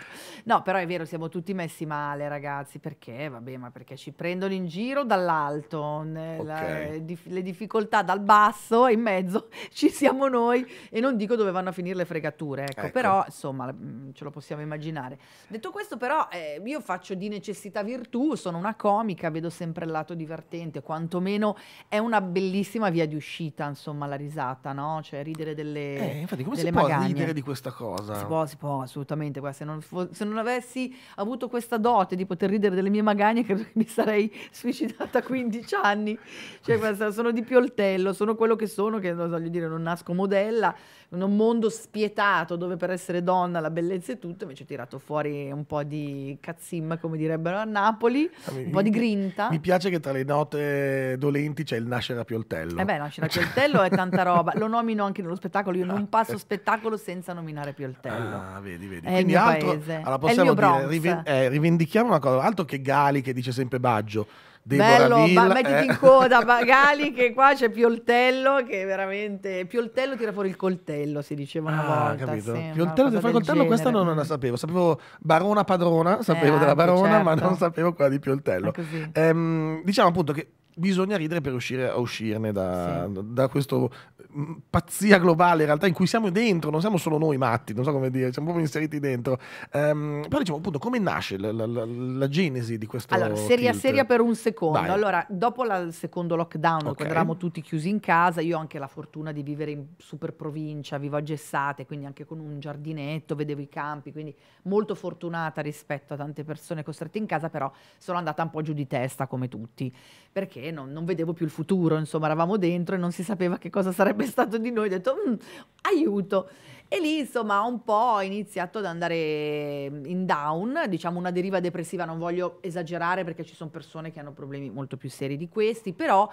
No, però è vero, siamo tutti messi male, ragazzi, perché? Vabbè, ma perché ci prendono in giro dall'alto, okay. Eh, dif le difficoltà dal basso e in mezzo [laughs] ci siamo noi e non dico dove vanno a finire le fregature, ecco, ecco. però insomma mm, ce lo possiamo immaginare. Detto questo però eh, io faccio di necessità virtù, sono una comica, vedo sempre il lato divertente, quantomeno è una bellissima via di uscita, insomma, la risata, no? Cioè ridere delle... Eh, infatti come delle si magagne. può ridere di questa cosa? Si può, si può assolutamente, guarda, se non, fo- se non avessi avuto questa dote di poter ridere delle mie magagne, [laughs] credo che mi sarei suicidata a 15 anni. Cioè, guarda, sono di Pioltello, sono quello che sono, che non voglio dire, non nasco modella, In un mondo spietato dove per essere donna la bellezza è tutto, invece ho tirato fuori un po' di cazzimma, come direbbero a Napoli, ah, mi, un po' di grinta. Mi piace che tra le note dolenti c'è il nascere a Pioltello. Eh beh, nascere a cioè Pioltello è tanta [laughs] roba. Lo nomino anche nello spettacolo, io non ah. passo spettacolo senza nominare Pioltello. Ah, vedi, vedi. È Quindi altro, paese. Allora possiamo dire, rive- eh, rivendichiamo una cosa, altro che Gali che dice sempre Baggio. Deborah Bello, Villa, ba- mettiti eh. in coda, [laughs] Gali che qua c'è Pioltello che veramente Pioltello tira fuori il coltello, si diceva una ah, volta. Capito. Sì, Pioltello tira fuori il coltello, genere. questa non, non, la sapevo. Sapevo Barona Padrona, sapevo eh, della Barona, certo. ma non sapevo quella di Pioltello. Ehm, diciamo appunto che bisogna ridere per riuscire a uscirne da, sì. da questa mm, pazzia globale in realtà in cui siamo dentro, non siamo solo noi matti, non so come dire, siamo proprio inseriti dentro. Um, però diciamo appunto come nasce la, la, la, la genesi di questo Allora, seria tilt. seria per un secondo. Dai. Allora, dopo il secondo lockdown, okay. quando eravamo tutti chiusi in casa, io ho anche la fortuna di vivere in super provincia, vivo a Gessate, quindi anche con un giardinetto, vedevo i campi, quindi molto fortunata rispetto a tante persone costrette in casa, però sono andata un po' giù di testa come tutti, perché non, non, vedevo più il futuro, insomma eravamo dentro e non si sapeva che cosa sarebbe [laughs] stato di noi, ho detto mm, aiuto. E lì insomma un po' ho iniziato ad andare in down, diciamo una deriva depressiva, non voglio esagerare perché ci sono persone che hanno problemi molto più seri di questi, però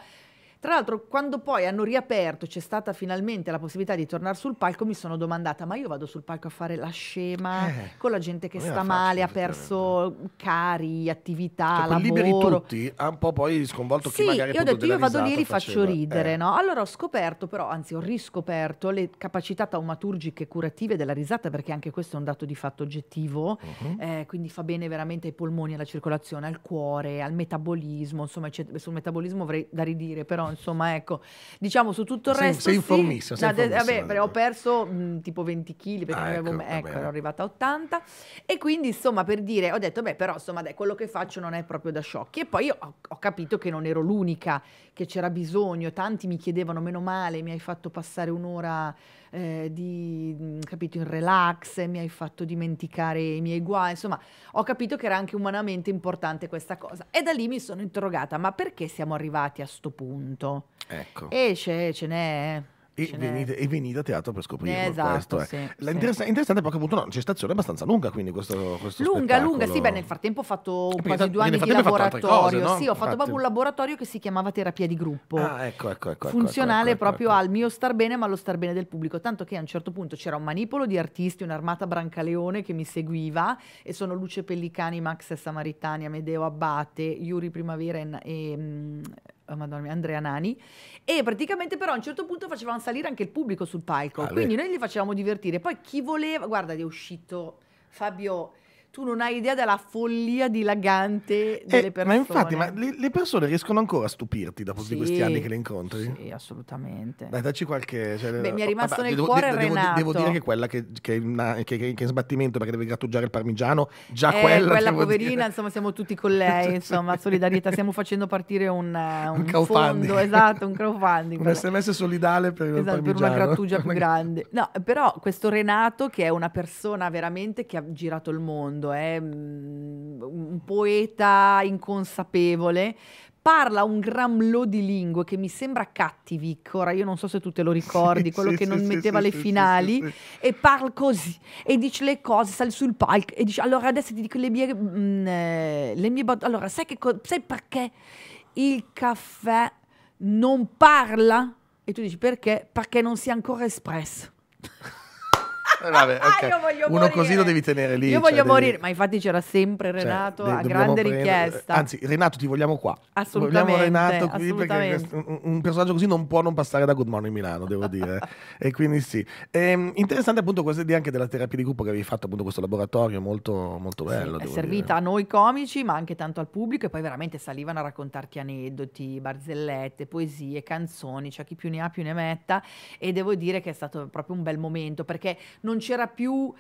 tra l'altro, quando poi hanno riaperto, c'è stata finalmente la possibilità di tornare sul palco, mi sono domandata, ma io vado sul palco a fare la scema eh, con la gente che sta male, ha perso cari, attività, cioè, liberi tutti, ha un po' poi sconvolto sì, chi magari io ho detto, io vado lì e li faccio ridere, eh. no? Allora ho scoperto però, anzi ho riscoperto le capacità taumaturgiche curative della risata, perché anche questo è un dato di fatto oggettivo, uh-huh. eh, quindi fa bene veramente ai polmoni, alla circolazione, al cuore, al metabolismo, insomma sul metabolismo avrei da ridire, però insomma, ecco. Diciamo su tutto il sei, resto sei informissimo, sì. sei no, Vabbè, ho perso mh, tipo 20 kg perché ah, ecco, avevo, ecco, ecco ero arrivata a 80 e quindi insomma per dire, ho detto beh però insomma dai, quello che faccio non è proprio da sciocchi e poi ho, ho capito che non ero l'unica, che c'era bisogno, tanti mi chiedevano meno male, mi hai fatto passare un'ora eh, di, mm, capito, in relax, mi hai fatto dimenticare i miei guai, insomma ho capito che era anche umanamente importante questa cosa e da lì mi sono interrogata, ma perché siamo arrivati a sto punto? Ecco. E ce, ce n'è... Eh e, venite, e venite, a teatro per scoprire eh, Esatto, questo, sì, eh. sì. Interessa- interessante perché appunto una gestazione abbastanza lunga, quindi questo, questo Lunga, spettacolo. lunga, sì, beh, nel frattempo ho fatto e eh, quasi due anni di laboratorio. Cose, no? Sì, ho fatto proprio un laboratorio che si chiamava terapia di gruppo. Ah, ecco ecco, ecco, ecco, ecco. Funzionale ecco, ecco, proprio ecco. al mio star bene, ma allo star bene del pubblico. Tanto che a un certo punto c'era un manipolo di artisti, un'armata brancaleone che mi seguiva e sono Luce Pellicani, Max Samaritani, Amedeo Abbate, Yuri Primavera e... e mm, oh, madonna mia, Andrea Nani, e praticamente però a un certo punto facevano salire anche il pubblico sul palco, ah, quindi noi li facevamo divertire, poi chi voleva, guarda, è uscito Fabio tu non hai idea della follia dilagante eh, delle eh, persone. Ma infatti, ma le, le, persone riescono ancora a stupirti dopo sì, questi anni che le incontri? Sì, assolutamente. Dai, dacci qualche... Cioè, Beh, mi è oh, rimasto vabbè, nel devo, cuore devo, Renato. Devo, devo dire che quella che, che, una, che, che, è in sbattimento perché deve grattugiare il parmigiano, già eh, quella... Quella poverina, dire. insomma, siamo tutti con lei, [laughs] insomma, solidarietà. Stiamo facendo partire un, un, eh, un crowdfunding. Fondo, esatto, un crowdfunding. un sms solidale per esatto, il per una grattugia più [laughs] grande. No, però questo Renato, che è una persona veramente che ha girato il mondo, profondo, è mm, un poeta inconsapevole, parla un gramlo di lingue che mi sembra Cattivic, ora io non so se tu te lo ricordi, [laughs] sì, quello sì, che non sì, metteva le finali, e parla così, e dice le cose, sale sul palco, e dice allora adesso ti dico le mie... Mh, mm, eh, le mie allora, sai, che sai perché il caffè non parla? E tu dici perché? Perché non si è ancora espresso. [laughs] Eh, vabbè, ah, okay. Uno morire. così lo devi tenere lì. Io voglio cioè, morire, ma infatti c'era sempre cioè, Renato cioè, a grande prendere... richiesta. Anzi, Renato, ti vogliamo qua. Assolutamente. Vogliamo Renato qui perché un personaggio così non può non passare da Good Morning Milano, devo dire. [laughs] e quindi sì. E, ehm, interessante appunto questa idea anche della terapia di gruppo che avevi fatto appunto questo laboratorio, molto, molto bello. Sì, è servita dire. a noi comici, ma anche tanto al pubblico e poi veramente salivano a raccontarti aneddoti, barzellette, poesie, canzoni, cioè chi più ne ha più ne metta e devo dire che è stato proprio un bel momento perché non non c'era più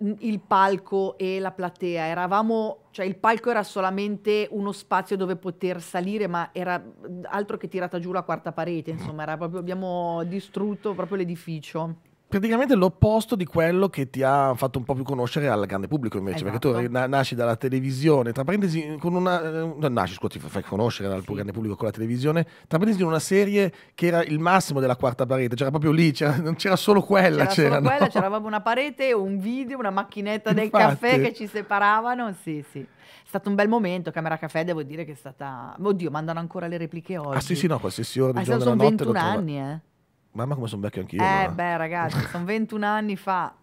il palco e la platea, eravamo, cioè il palco era solamente uno spazio dove poter salire, ma era altro che tirata giù la quarta parete, mm. insomma, proprio, abbiamo distrutto proprio l'edificio praticamente l'opposto di quello che ti ha fatto un po' più conoscere al grande pubblico invece, esatto. perché tu esatto. na- nasci dalla televisione, tra parentesi, con una... Eh, nasci, scusa, ti fai conoscere dal sì. grande pubblico con la televisione, tra parentesi in una serie che era il massimo della quarta parete, c'era proprio lì, c'era, non c'era solo quella. C'era, c'era solo no? quella, c'era proprio una parete, un video, una macchinetta Infatti. del caffè che ci separavano, sì, sì. È stato un bel momento, Camera Caffè, devo dire che è stata... Oddio, mandano ancora le repliche oggi. Ah sì, sì, no, qualsiasi ora di ah, giorno della notte. Sono 21 anni, eh. Mamma come sono vecchio anch'io. Eh no? beh ragazzi, sono 21 [laughs] anni fa.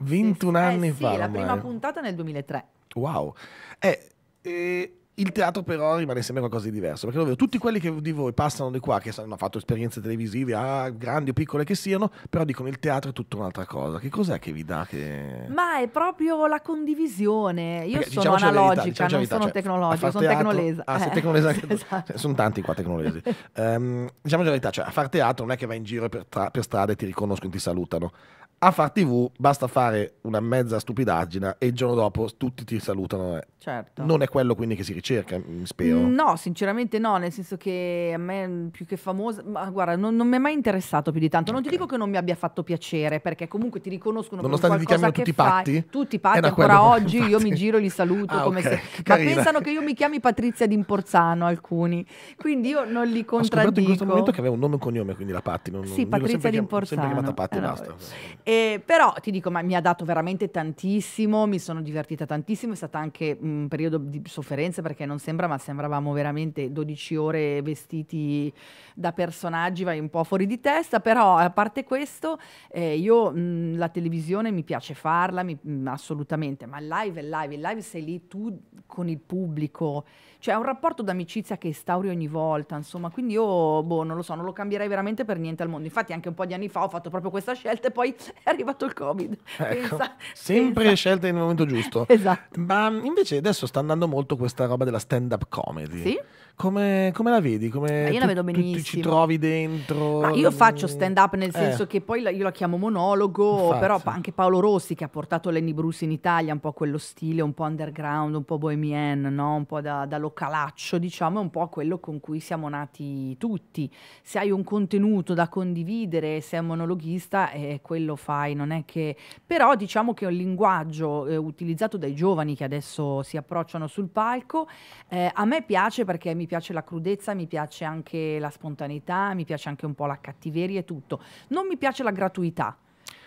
21 eh, sì, anni eh, fa. Sì, ormai. la prima puntata nel 2003. Wow. Eh, eh, il teatro però rimane sempre qualcosa di diverso, perché davvero tutti quelli che di voi passano di qua, che hanno fatto esperienze televisive, ah, grandi o piccole che siano, però dicono il teatro è tutta un'altra cosa. Che cos'è che vi dà? Che... Ma è proprio la condivisione. Io perché, sono analogica, verità, non verità, sono cioè, tecnologica, sono teatro, tecnolesa. Ah, sei eh, tecnolesa anche [laughs] esatto. tu. Sono tanti qua tecnolesi. um, [laughs] ehm, diciamo la verità, cioè, a far teatro non è che vai in giro per, tra- per strada e ti riconoscono e ti salutano a far TV basta fare una mezza stupidaggina e il giorno dopo tutti ti salutano. Eh. Certo. Non è quello quindi che si ricerca, mm, spero. No, sinceramente no, nel senso che a me mm, più che famosa, ma guarda, non, non mi è mai interessato più di tanto. Non okay. ti dico che non mi abbia fatto piacere, perché comunque ti riconoscono Nonostante ti chiamino tutti i patti, Tutti i patti, ancora oggi io mi giro e li saluto ah, come okay. se... [laughs] Carina. Ma pensano che io mi chiami Patrizia D'Imporzano alcuni, quindi io non li contraddico. Ho scoperto in questo momento che avevo un nome e un cognome, quindi la Patti. Non, sì, non, Patrizia D'Imporzano. Sempre chiamata Patti, allora, eh, basta. Eh. E e, però ti dico, ma mi ha dato veramente tantissimo, mi sono divertita tantissimo, è stato anche mm, un periodo di sofferenza perché non sembra, ma sembravamo veramente 12 ore vestiti da personaggi, vai un po' fuori di testa, però a parte questo, eh, io mh, mm, la televisione mi piace farla, mi, mh, mm, assolutamente, ma il live è live, il live sei lì tu con il pubblico. Cioè è un rapporto d'amicizia che instauri ogni volta, insomma, quindi io, boh, non lo so, non lo cambierei veramente per niente al mondo. Infatti anche un po' di anni fa ho fatto proprio questa scelta e poi [laughs] è arrivato il Covid. Ecco, pensa, sempre pensa. scelte nel momento giusto. [laughs] Esatto. Ma invece adesso sta andando molto questa roba della stand-up comedy. Sì? Come, come, la vedi? Come io la vedo benissimo. Tu, ci trovi dentro? Ma io faccio mm. stand up nel eh. senso eh. che poi io la chiamo monologo, Infatti. però anche Paolo Rossi che ha portato Lenny Bruce in Italia, un po' quello stile, un po' underground, un po' bohemian, no? un po' da, da, localaccio, diciamo, è un po' quello con cui siamo nati tutti. Se hai un contenuto da condividere, sei un monologhista, eh, quello fai, non è che... Però diciamo che è un linguaggio eh, utilizzato dai giovani che adesso si approcciano sul palco, eh, a me piace perché mi mi piace la crudezza, mi piace anche la spontaneità, mi piace anche un po' la cattiveria e tutto. Non mi piace la gratuità.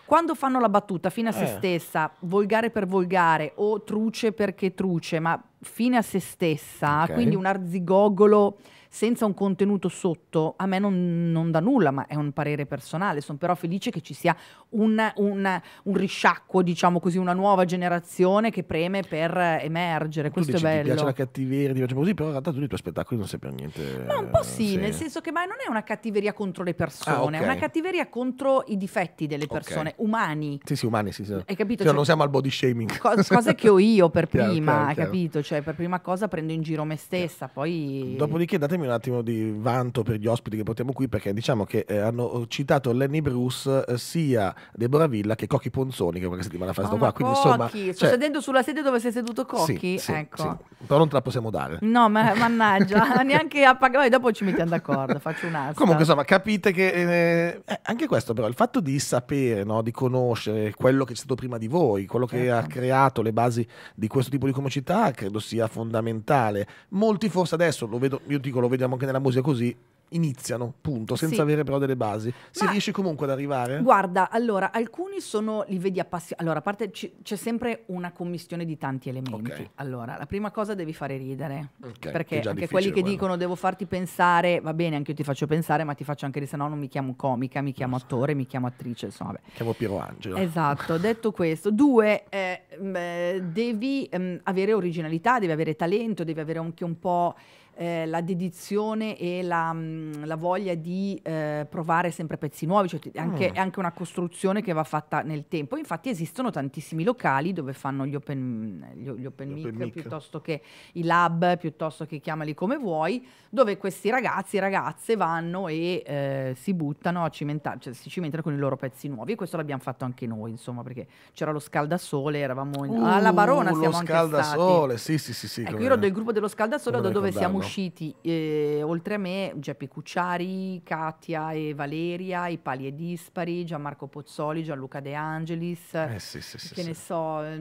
Quando fanno la battuta fine a se eh. stessa, volgare per volgare o truce perché truce, ma fine a se stessa, okay. quindi un arzigogolo senza un contenuto sotto a me non, non dà nulla, ma è un parere personale. Sono però felice che ci sia un, un, un, risciacquo, diciamo così, una nuova generazione che preme per emergere. Tu Questo dici, è bello. Ti piace la cattiveria, ti piace così, però in realtà tu nei tuoi spettacoli non sei per niente. No, un po' sì, sì, nel senso che ma non è una cattiveria contro le persone, ah, okay. è una cattiveria contro i difetti delle persone, okay. umani. Sì, sì, umani, sì, sì. Hai capito? Cioè, cioè, non siamo al body shaming. Cos- cose che ho io per [laughs] prima, chiaro, chiaro, hai chiaro. capito? Cioè, per prima cosa prendo in giro me stessa, poi... Dopodiché datemi Scusatemi un attimo di vanto per gli ospiti che portiamo qui perché diciamo che eh, hanno citato Lenny Bruce eh, sia Deborah Villa che Cocchi Ponzoni che qualche settimana fa è oh, stato qua. Quindi, Cocchi, insomma, sto cioè... sedendo sulla sedia dove sei seduto Cocchi. Sì, sì, ecco. sì. Però non te la possiamo dare. No, ma [laughs] mannaggia, neanche a pagare. Dopo ci mettiamo d'accordo, faccio un'asta. Comunque insomma capite che eh, eh, anche questo però, il fatto di sapere, no, di conoscere quello che c'è stato prima di voi, quello che ecco. ha certo. creato le basi di questo tipo di comicità credo sia fondamentale. Molti forse adesso, lo vedo, io dico lo lo vediamo anche nella musica così, iniziano, punto, senza sì. avere però delle basi. Si Ma riesce comunque ad arrivare? Guarda, allora, alcuni sono, li vedi appassionati. Allora, a parte c- c'è sempre una commissione di tanti elementi. Okay. Allora, la prima cosa devi fare ridere, okay, perché anche quelli che quello. dicono devo farti pensare, va bene, anche io ti faccio pensare, ma ti faccio anche ridere, se no non mi chiamo comica, mi chiamo attore, mi chiamo attrice, insomma. Vabbè. Chiamo Piero Angelo. Esatto, detto questo. Due, eh, mh, eh, devi mh, ehm, avere originalità, devi avere talento, devi avere anche un po' eh, la dedizione e la, mm, la voglia di eh, provare sempre pezzi nuovi, cioè anche, mm. è anche una costruzione che va fatta nel tempo. Infatti esistono tantissimi locali dove fanno gli open, gli, gli open, gli mic, open piuttosto che i lab, piuttosto che chiamali come vuoi, dove questi ragazzi e ragazze vanno e eh, si buttano a cimentare, cioè si cimentano con i loro pezzi nuovi e questo l'abbiamo fatto anche noi, insomma, perché c'era lo scaldasole, eravamo in, uh, alla Barona uh, siamo lo anche stati. scaldasole, sì, sì, sì, sì. Ecco, io ero del gruppo dello scaldasole da dove siamo usciti usciti eh, oltre a me Geppi Cucciari, Katia e Valeria, i Pali e Dispari, Gianmarco Pozzoli, Gianluca De Angelis, eh, sì, sì, sì, che ne so, mh,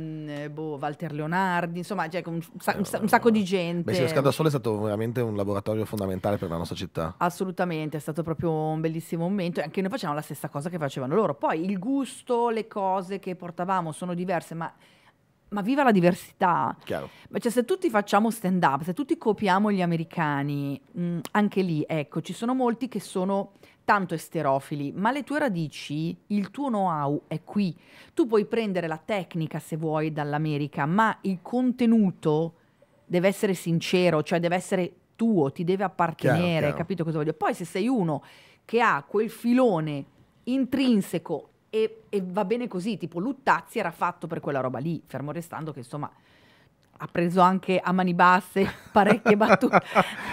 mm, boh, Walter Leonardi, insomma cioè, un, sa- eh, un, sa- un, sacco di gente. Beh, sì, lo a sole è stato veramente un laboratorio fondamentale per la nostra città. Assolutamente, è stato proprio un bellissimo momento e anche noi facevamo la stessa cosa che facevano loro. Poi il gusto, le cose che portavamo sono diverse, ma ma viva la diversità. Chiaro. Ma cioè, se tutti facciamo stand up, se tutti copiamo gli americani, mh, mm, anche lì, ecco, ci sono molti che sono tanto esterofili, ma le tue radici, il tuo know-how è qui. Tu puoi prendere la tecnica se vuoi dall'America, ma il contenuto deve essere sincero, cioè deve essere tuo, ti deve appartenere, chiaro, chiaro. capito cosa voglio? Poi se sei uno che ha quel filone intrinseco e, e va bene così, tipo Luttazzi era fatto per quella roba lì, fermo restando che insomma ha preso anche a mani basse [laughs] parecchie battute,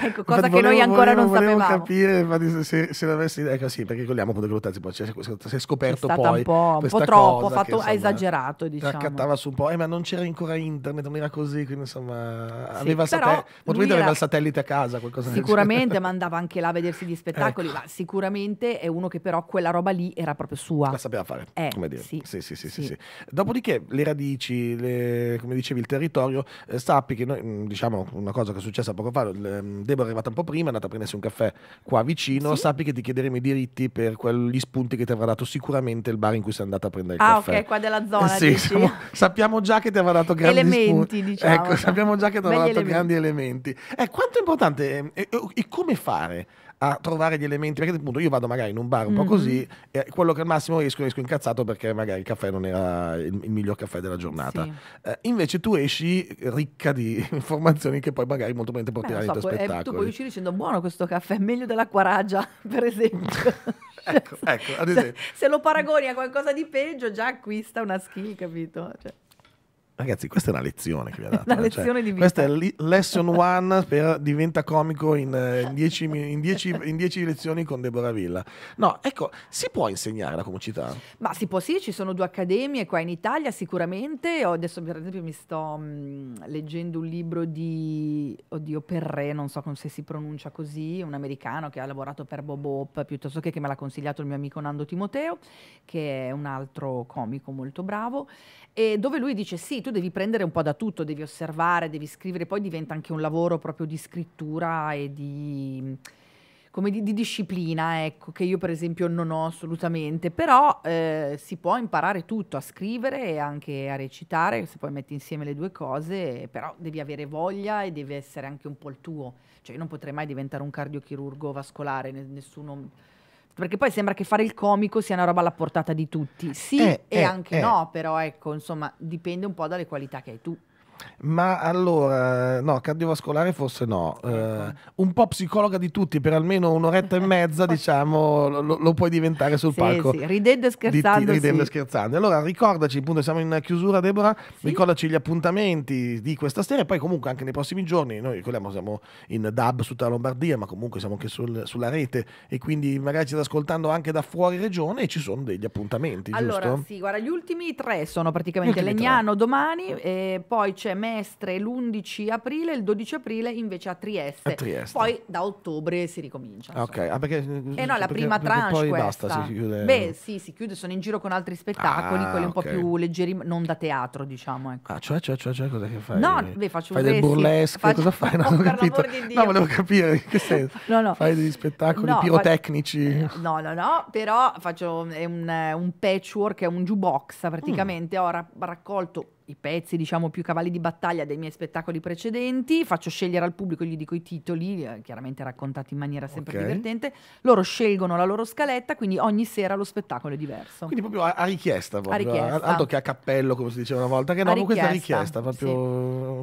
ecco, cosa volevo, che noi ancora volevo, non volevo sapevamo. capire infatti, se, se l'avessi ecco sì, perché vogliamo appunto che Luttazzi si è scoperto poi un po', un po troppo, ha esagerato diciamo. Raccattava su un po', eh, ma non c'era ancora internet, non era così, quindi insomma sì, aveva, il satell- era... aveva il satellite a casa, qualcosa Sicuramente, ma andava anche là a vedersi gli spettacoli, ecco. ma sicuramente è uno che però quella roba lì era proprio sua. La sapeva fare, eh, come dire. Sì. Sì, sì, sì, sì, Dopodiché le radici, le, come dicevi, il territorio, eh, sappi che noi, mm, diciamo una cosa che è successa poco fa, ehm, Deborah è arrivata un po' prima, è andata a prendersi un caffè qua vicino, sì? sappi che ti chiederemo i diritti per quegli spunti che ti avrà dato sicuramente il bar in cui sei andata a prendere il ah, caffè. Ah ok, qua della eh, zona. Sì, siamo, sappiamo già che ti avrà dato grandi elementi, spunti. Diciamo, ecco, sappiamo già che ti avrà dato elementi. grandi elementi. Eh, quanto è importante e eh, eh, come fare? a trovare gli elementi, perché appunto io vado magari in un bar un mm-hmm. po' così e quello che al massimo riesco, riesco incazzato perché magari il caffè non era il, il miglior caffè della giornata. Sì. Eh, invece tu esci ricca di [laughs] informazioni che poi magari molto probabilmente porterai so, ai tuoi puoi, spettacoli. Eh, tu puoi uscire dicendo buono questo caffè, meglio della Quaraggia, [laughs] per esempio. [laughs] ecco, ecco, ad esempio. Se, se, lo paragoni a qualcosa di peggio già acquista una skill, capito? Cioè. Ragazzi, questa è una lezione che vi ha dato. [laughs] Una eh, cioè, lezione cioè, di vita. Questa è lesson one per diventa comico in, eh, in, dieci, in, dieci, in, dieci, lezioni con Deborah Villa. No, ecco, si può insegnare la comicità? Ma si può sì, ci sono due accademie qua in Italia sicuramente. Oh, adesso per esempio mi sto mh, mm, leggendo un libro di, oddio, Perré, non so se si pronuncia così, un americano che ha lavorato per Bob Hope, piuttosto che che me l'ha consigliato il mio amico Nando Timoteo, che è un altro comico molto bravo, e dove lui dice sì, tu devi prendere un po' da tutto, devi osservare, devi scrivere, poi diventa anche un lavoro proprio di scrittura e di, di, di disciplina, ecco, che io per esempio non ho assolutamente, però eh, si può imparare tutto, a scrivere e anche a recitare, se poi metti insieme le due cose, però devi avere voglia e deve essere anche un po' il tuo, cioè io non potrei mai diventare un cardiochirurgo vascolare, nessuno perché poi sembra che fare il comico sia una roba alla portata di tutti. Sì, eh, e eh, anche eh. no, però ecco, insomma, dipende un po' dalle qualità che hai tu. Ma allora, no, cardiovascolare forse no. Ecco, eh. eh, un po' psicologa di tutti, per almeno un'oretta e [laughs] mezza, diciamo, lo, lo, puoi diventare sul sì, palco. Sì. Ridendo e scherzando. Di, ridendo sì. e scherzando. Allora, ricordaci, appunto, siamo in chiusura, Deborah, sì. ricordaci gli appuntamenti di questa sera e poi comunque anche nei prossimi giorni. Noi ricordiamo, siamo in DAB su tutta la Lombardia, ma comunque siamo anche sul, sulla rete e quindi magari ci state ascoltando anche da fuori regione e ci sono degli appuntamenti, allora, giusto? sì, guarda, gli ultimi tre sono praticamente Legnano tre. domani e poi c'è Mestre l'11 aprile, il 12 aprile invece a Trieste. A Trieste. Poi da ottobre si ricomincia. Ok, ah, perché, mm, eh no, la perché, prima tranche poi questa. basta, si chiude. Beh, sì, si chiude, sono in giro con altri spettacoli, ah, quelli un okay. po' più leggeri, non da teatro, diciamo, ecco. Ah, cioè, cioè, cioè, cioè cosa che fai? No, beh, faccio fai del burlesque, faccio... cosa fai? [laughs] Non oh, ho capito. Di no, volevo capire in che senso. [laughs] no, no. Fai degli spettacoli no, pirotecnici. Fa... No, no, no, però faccio un, un patchwork, è un jukebox praticamente, mm. ho ra- raccolto i pezzi, diciamo, più cavalli di battaglia dei miei spettacoli precedenti, faccio scegliere al pubblico, gli dico i titoli, eh, chiaramente raccontati in maniera sempre okay. divertente, loro scelgono la loro scaletta, quindi ogni sera lo spettacolo è diverso. Quindi proprio a, a richiesta, proprio. A richiesta. Altro che a cappello, come si diceva una volta, che no, a questa richiesta, proprio...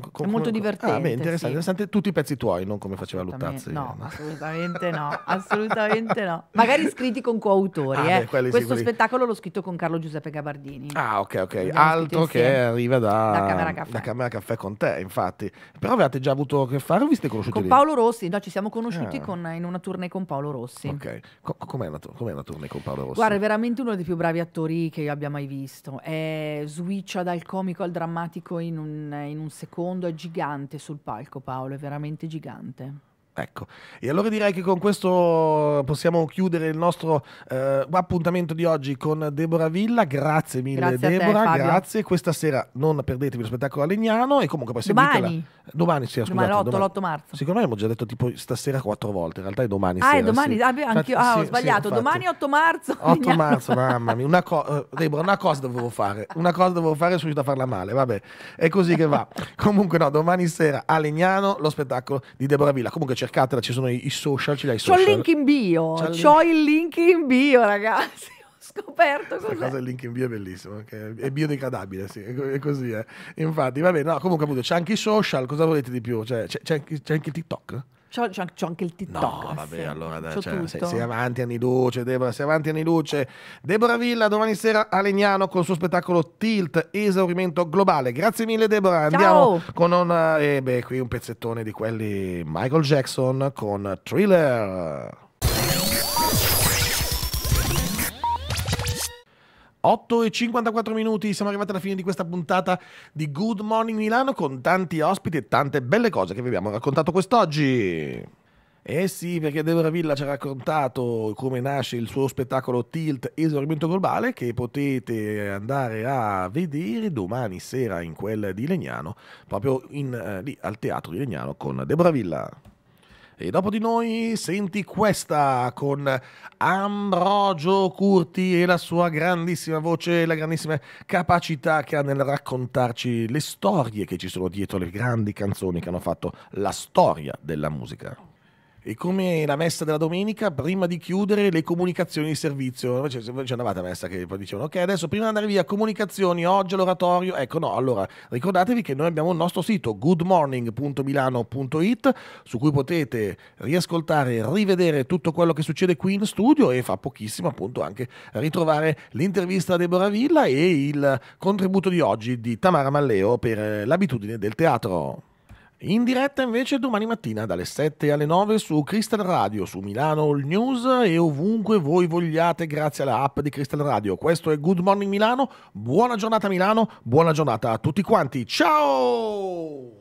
Sì. Con, è molto ah, divertente. Ah, beh, interessante, sì. interessante, tutti i pezzi tuoi, non come faceva Luttazzi. No, no, assolutamente no, assolutamente no. Magari scritti con coautori, ah, eh. beh, Questo sicuri. spettacolo l'ho scritto con Carlo Giuseppe Gabardini. Ah, ok, ok. Altro che arriva arriva da, da, Camera Caffè. da, Camera Caffè. con te, infatti. Però avevate già avuto a che fare o vi siete conosciuti? Con lì? Paolo Rossi, no, ci siamo conosciuti ah. con, in una tournée con Paolo Rossi. Ok, Co- com'è, una, com'è una tournée con Paolo Rossi? Guarda, è veramente uno dei più bravi attori che io abbia mai visto. È switcha dal comico al drammatico in un, in un secondo, è gigante sul palco Paolo, è veramente gigante. Ecco, e allora direi che con questo eh, possiamo chiudere il nostro eh, appuntamento di oggi con Deborah Villa. Grazie mille grazie Deborah, te, grazie. Questa sera non perdetevi lo spettacolo a Legnano e comunque poi seguitela. Domani? Domani, sì, scusate. Domani, l'8, domani. l'8 marzo. Secondo me abbiamo già detto tipo stasera quattro volte, in realtà è domani Ah, sera, è domani, sì. ah, beh, anch'io, ah, sì, ho sbagliato, sì, domani 8 marzo. 8 marzo, mamma mia, una co- eh, Deborah, una cosa dovevo fare, una cosa dovevo fare e sono riuscito a farla male, vabbè, è così che va. [laughs] comunque no, domani sera a Legnano lo spettacolo di Deborah Villa, comunque cerchiamo cercatela, ci sono i, i social, ci dai i social. C'ho il link in bio, c'ho, c'ho il link in bio ragazzi [laughs] Ho scoperto Questa cos'è. cosa del link in bio è bellissimo, è biodegradabile, sì, è così, eh. Infatti, va bene, no, comunque appunto c'è anche i social, cosa volete di più? Cioè, c'è, c'è, anche, c'è anche il TikTok? C'ho, c'ho, anche il TikTok. No, vabbè, allora dai, cioè, sei, sei, avanti anni luce, Deborah, sei avanti anni luce. Deborah Villa domani sera a Legnano con il suo spettacolo Tilt, esaurimento globale. Grazie mille Deborah, andiamo Ciao. con una, eh, eh, beh, qui un pezzettone di quelli Michael Jackson con Thriller. 8 e 54 minuti, siamo arrivati alla fine di questa puntata di Good Morning Milano con tanti ospiti e tante belle cose che vi abbiamo raccontato quest'oggi. Eh sì, perché Deborah Villa ci ha raccontato come nasce il suo spettacolo Tilt Esaurimento Globale che potete andare a vedere domani sera in quel di Legnano, proprio in, eh, lì al teatro di Legnano con Deborah Villa. E dopo di noi senti questa con Ambrogio Curti e la sua grandissima voce e la grandissima capacità che ha nel raccontarci le storie che ci sono dietro le grandi canzoni che hanno fatto la storia della musica. E come la messa della domenica, prima di chiudere le comunicazioni di servizio, c'è, c'è andavate a messa che poi dicevano ok adesso prima di andare via comunicazioni, oggi l'oratorio, ecco no, allora ricordatevi che noi abbiamo il nostro sito goodmorning.milano.it su cui potete riascoltare, rivedere tutto quello che succede qui in studio e fa pochissimo appunto anche ritrovare l'intervista a Deborah Villa e il contributo di oggi di Tamara Malleo per l'abitudine del teatro. In diretta invece domani mattina dalle 7 alle 9 su Crystal Radio, su Milano All News e ovunque voi vogliate grazie alla app di Crystal Radio. Questo è Good Morning Milano, buona giornata Milano, buona giornata a tutti quanti. Ciao!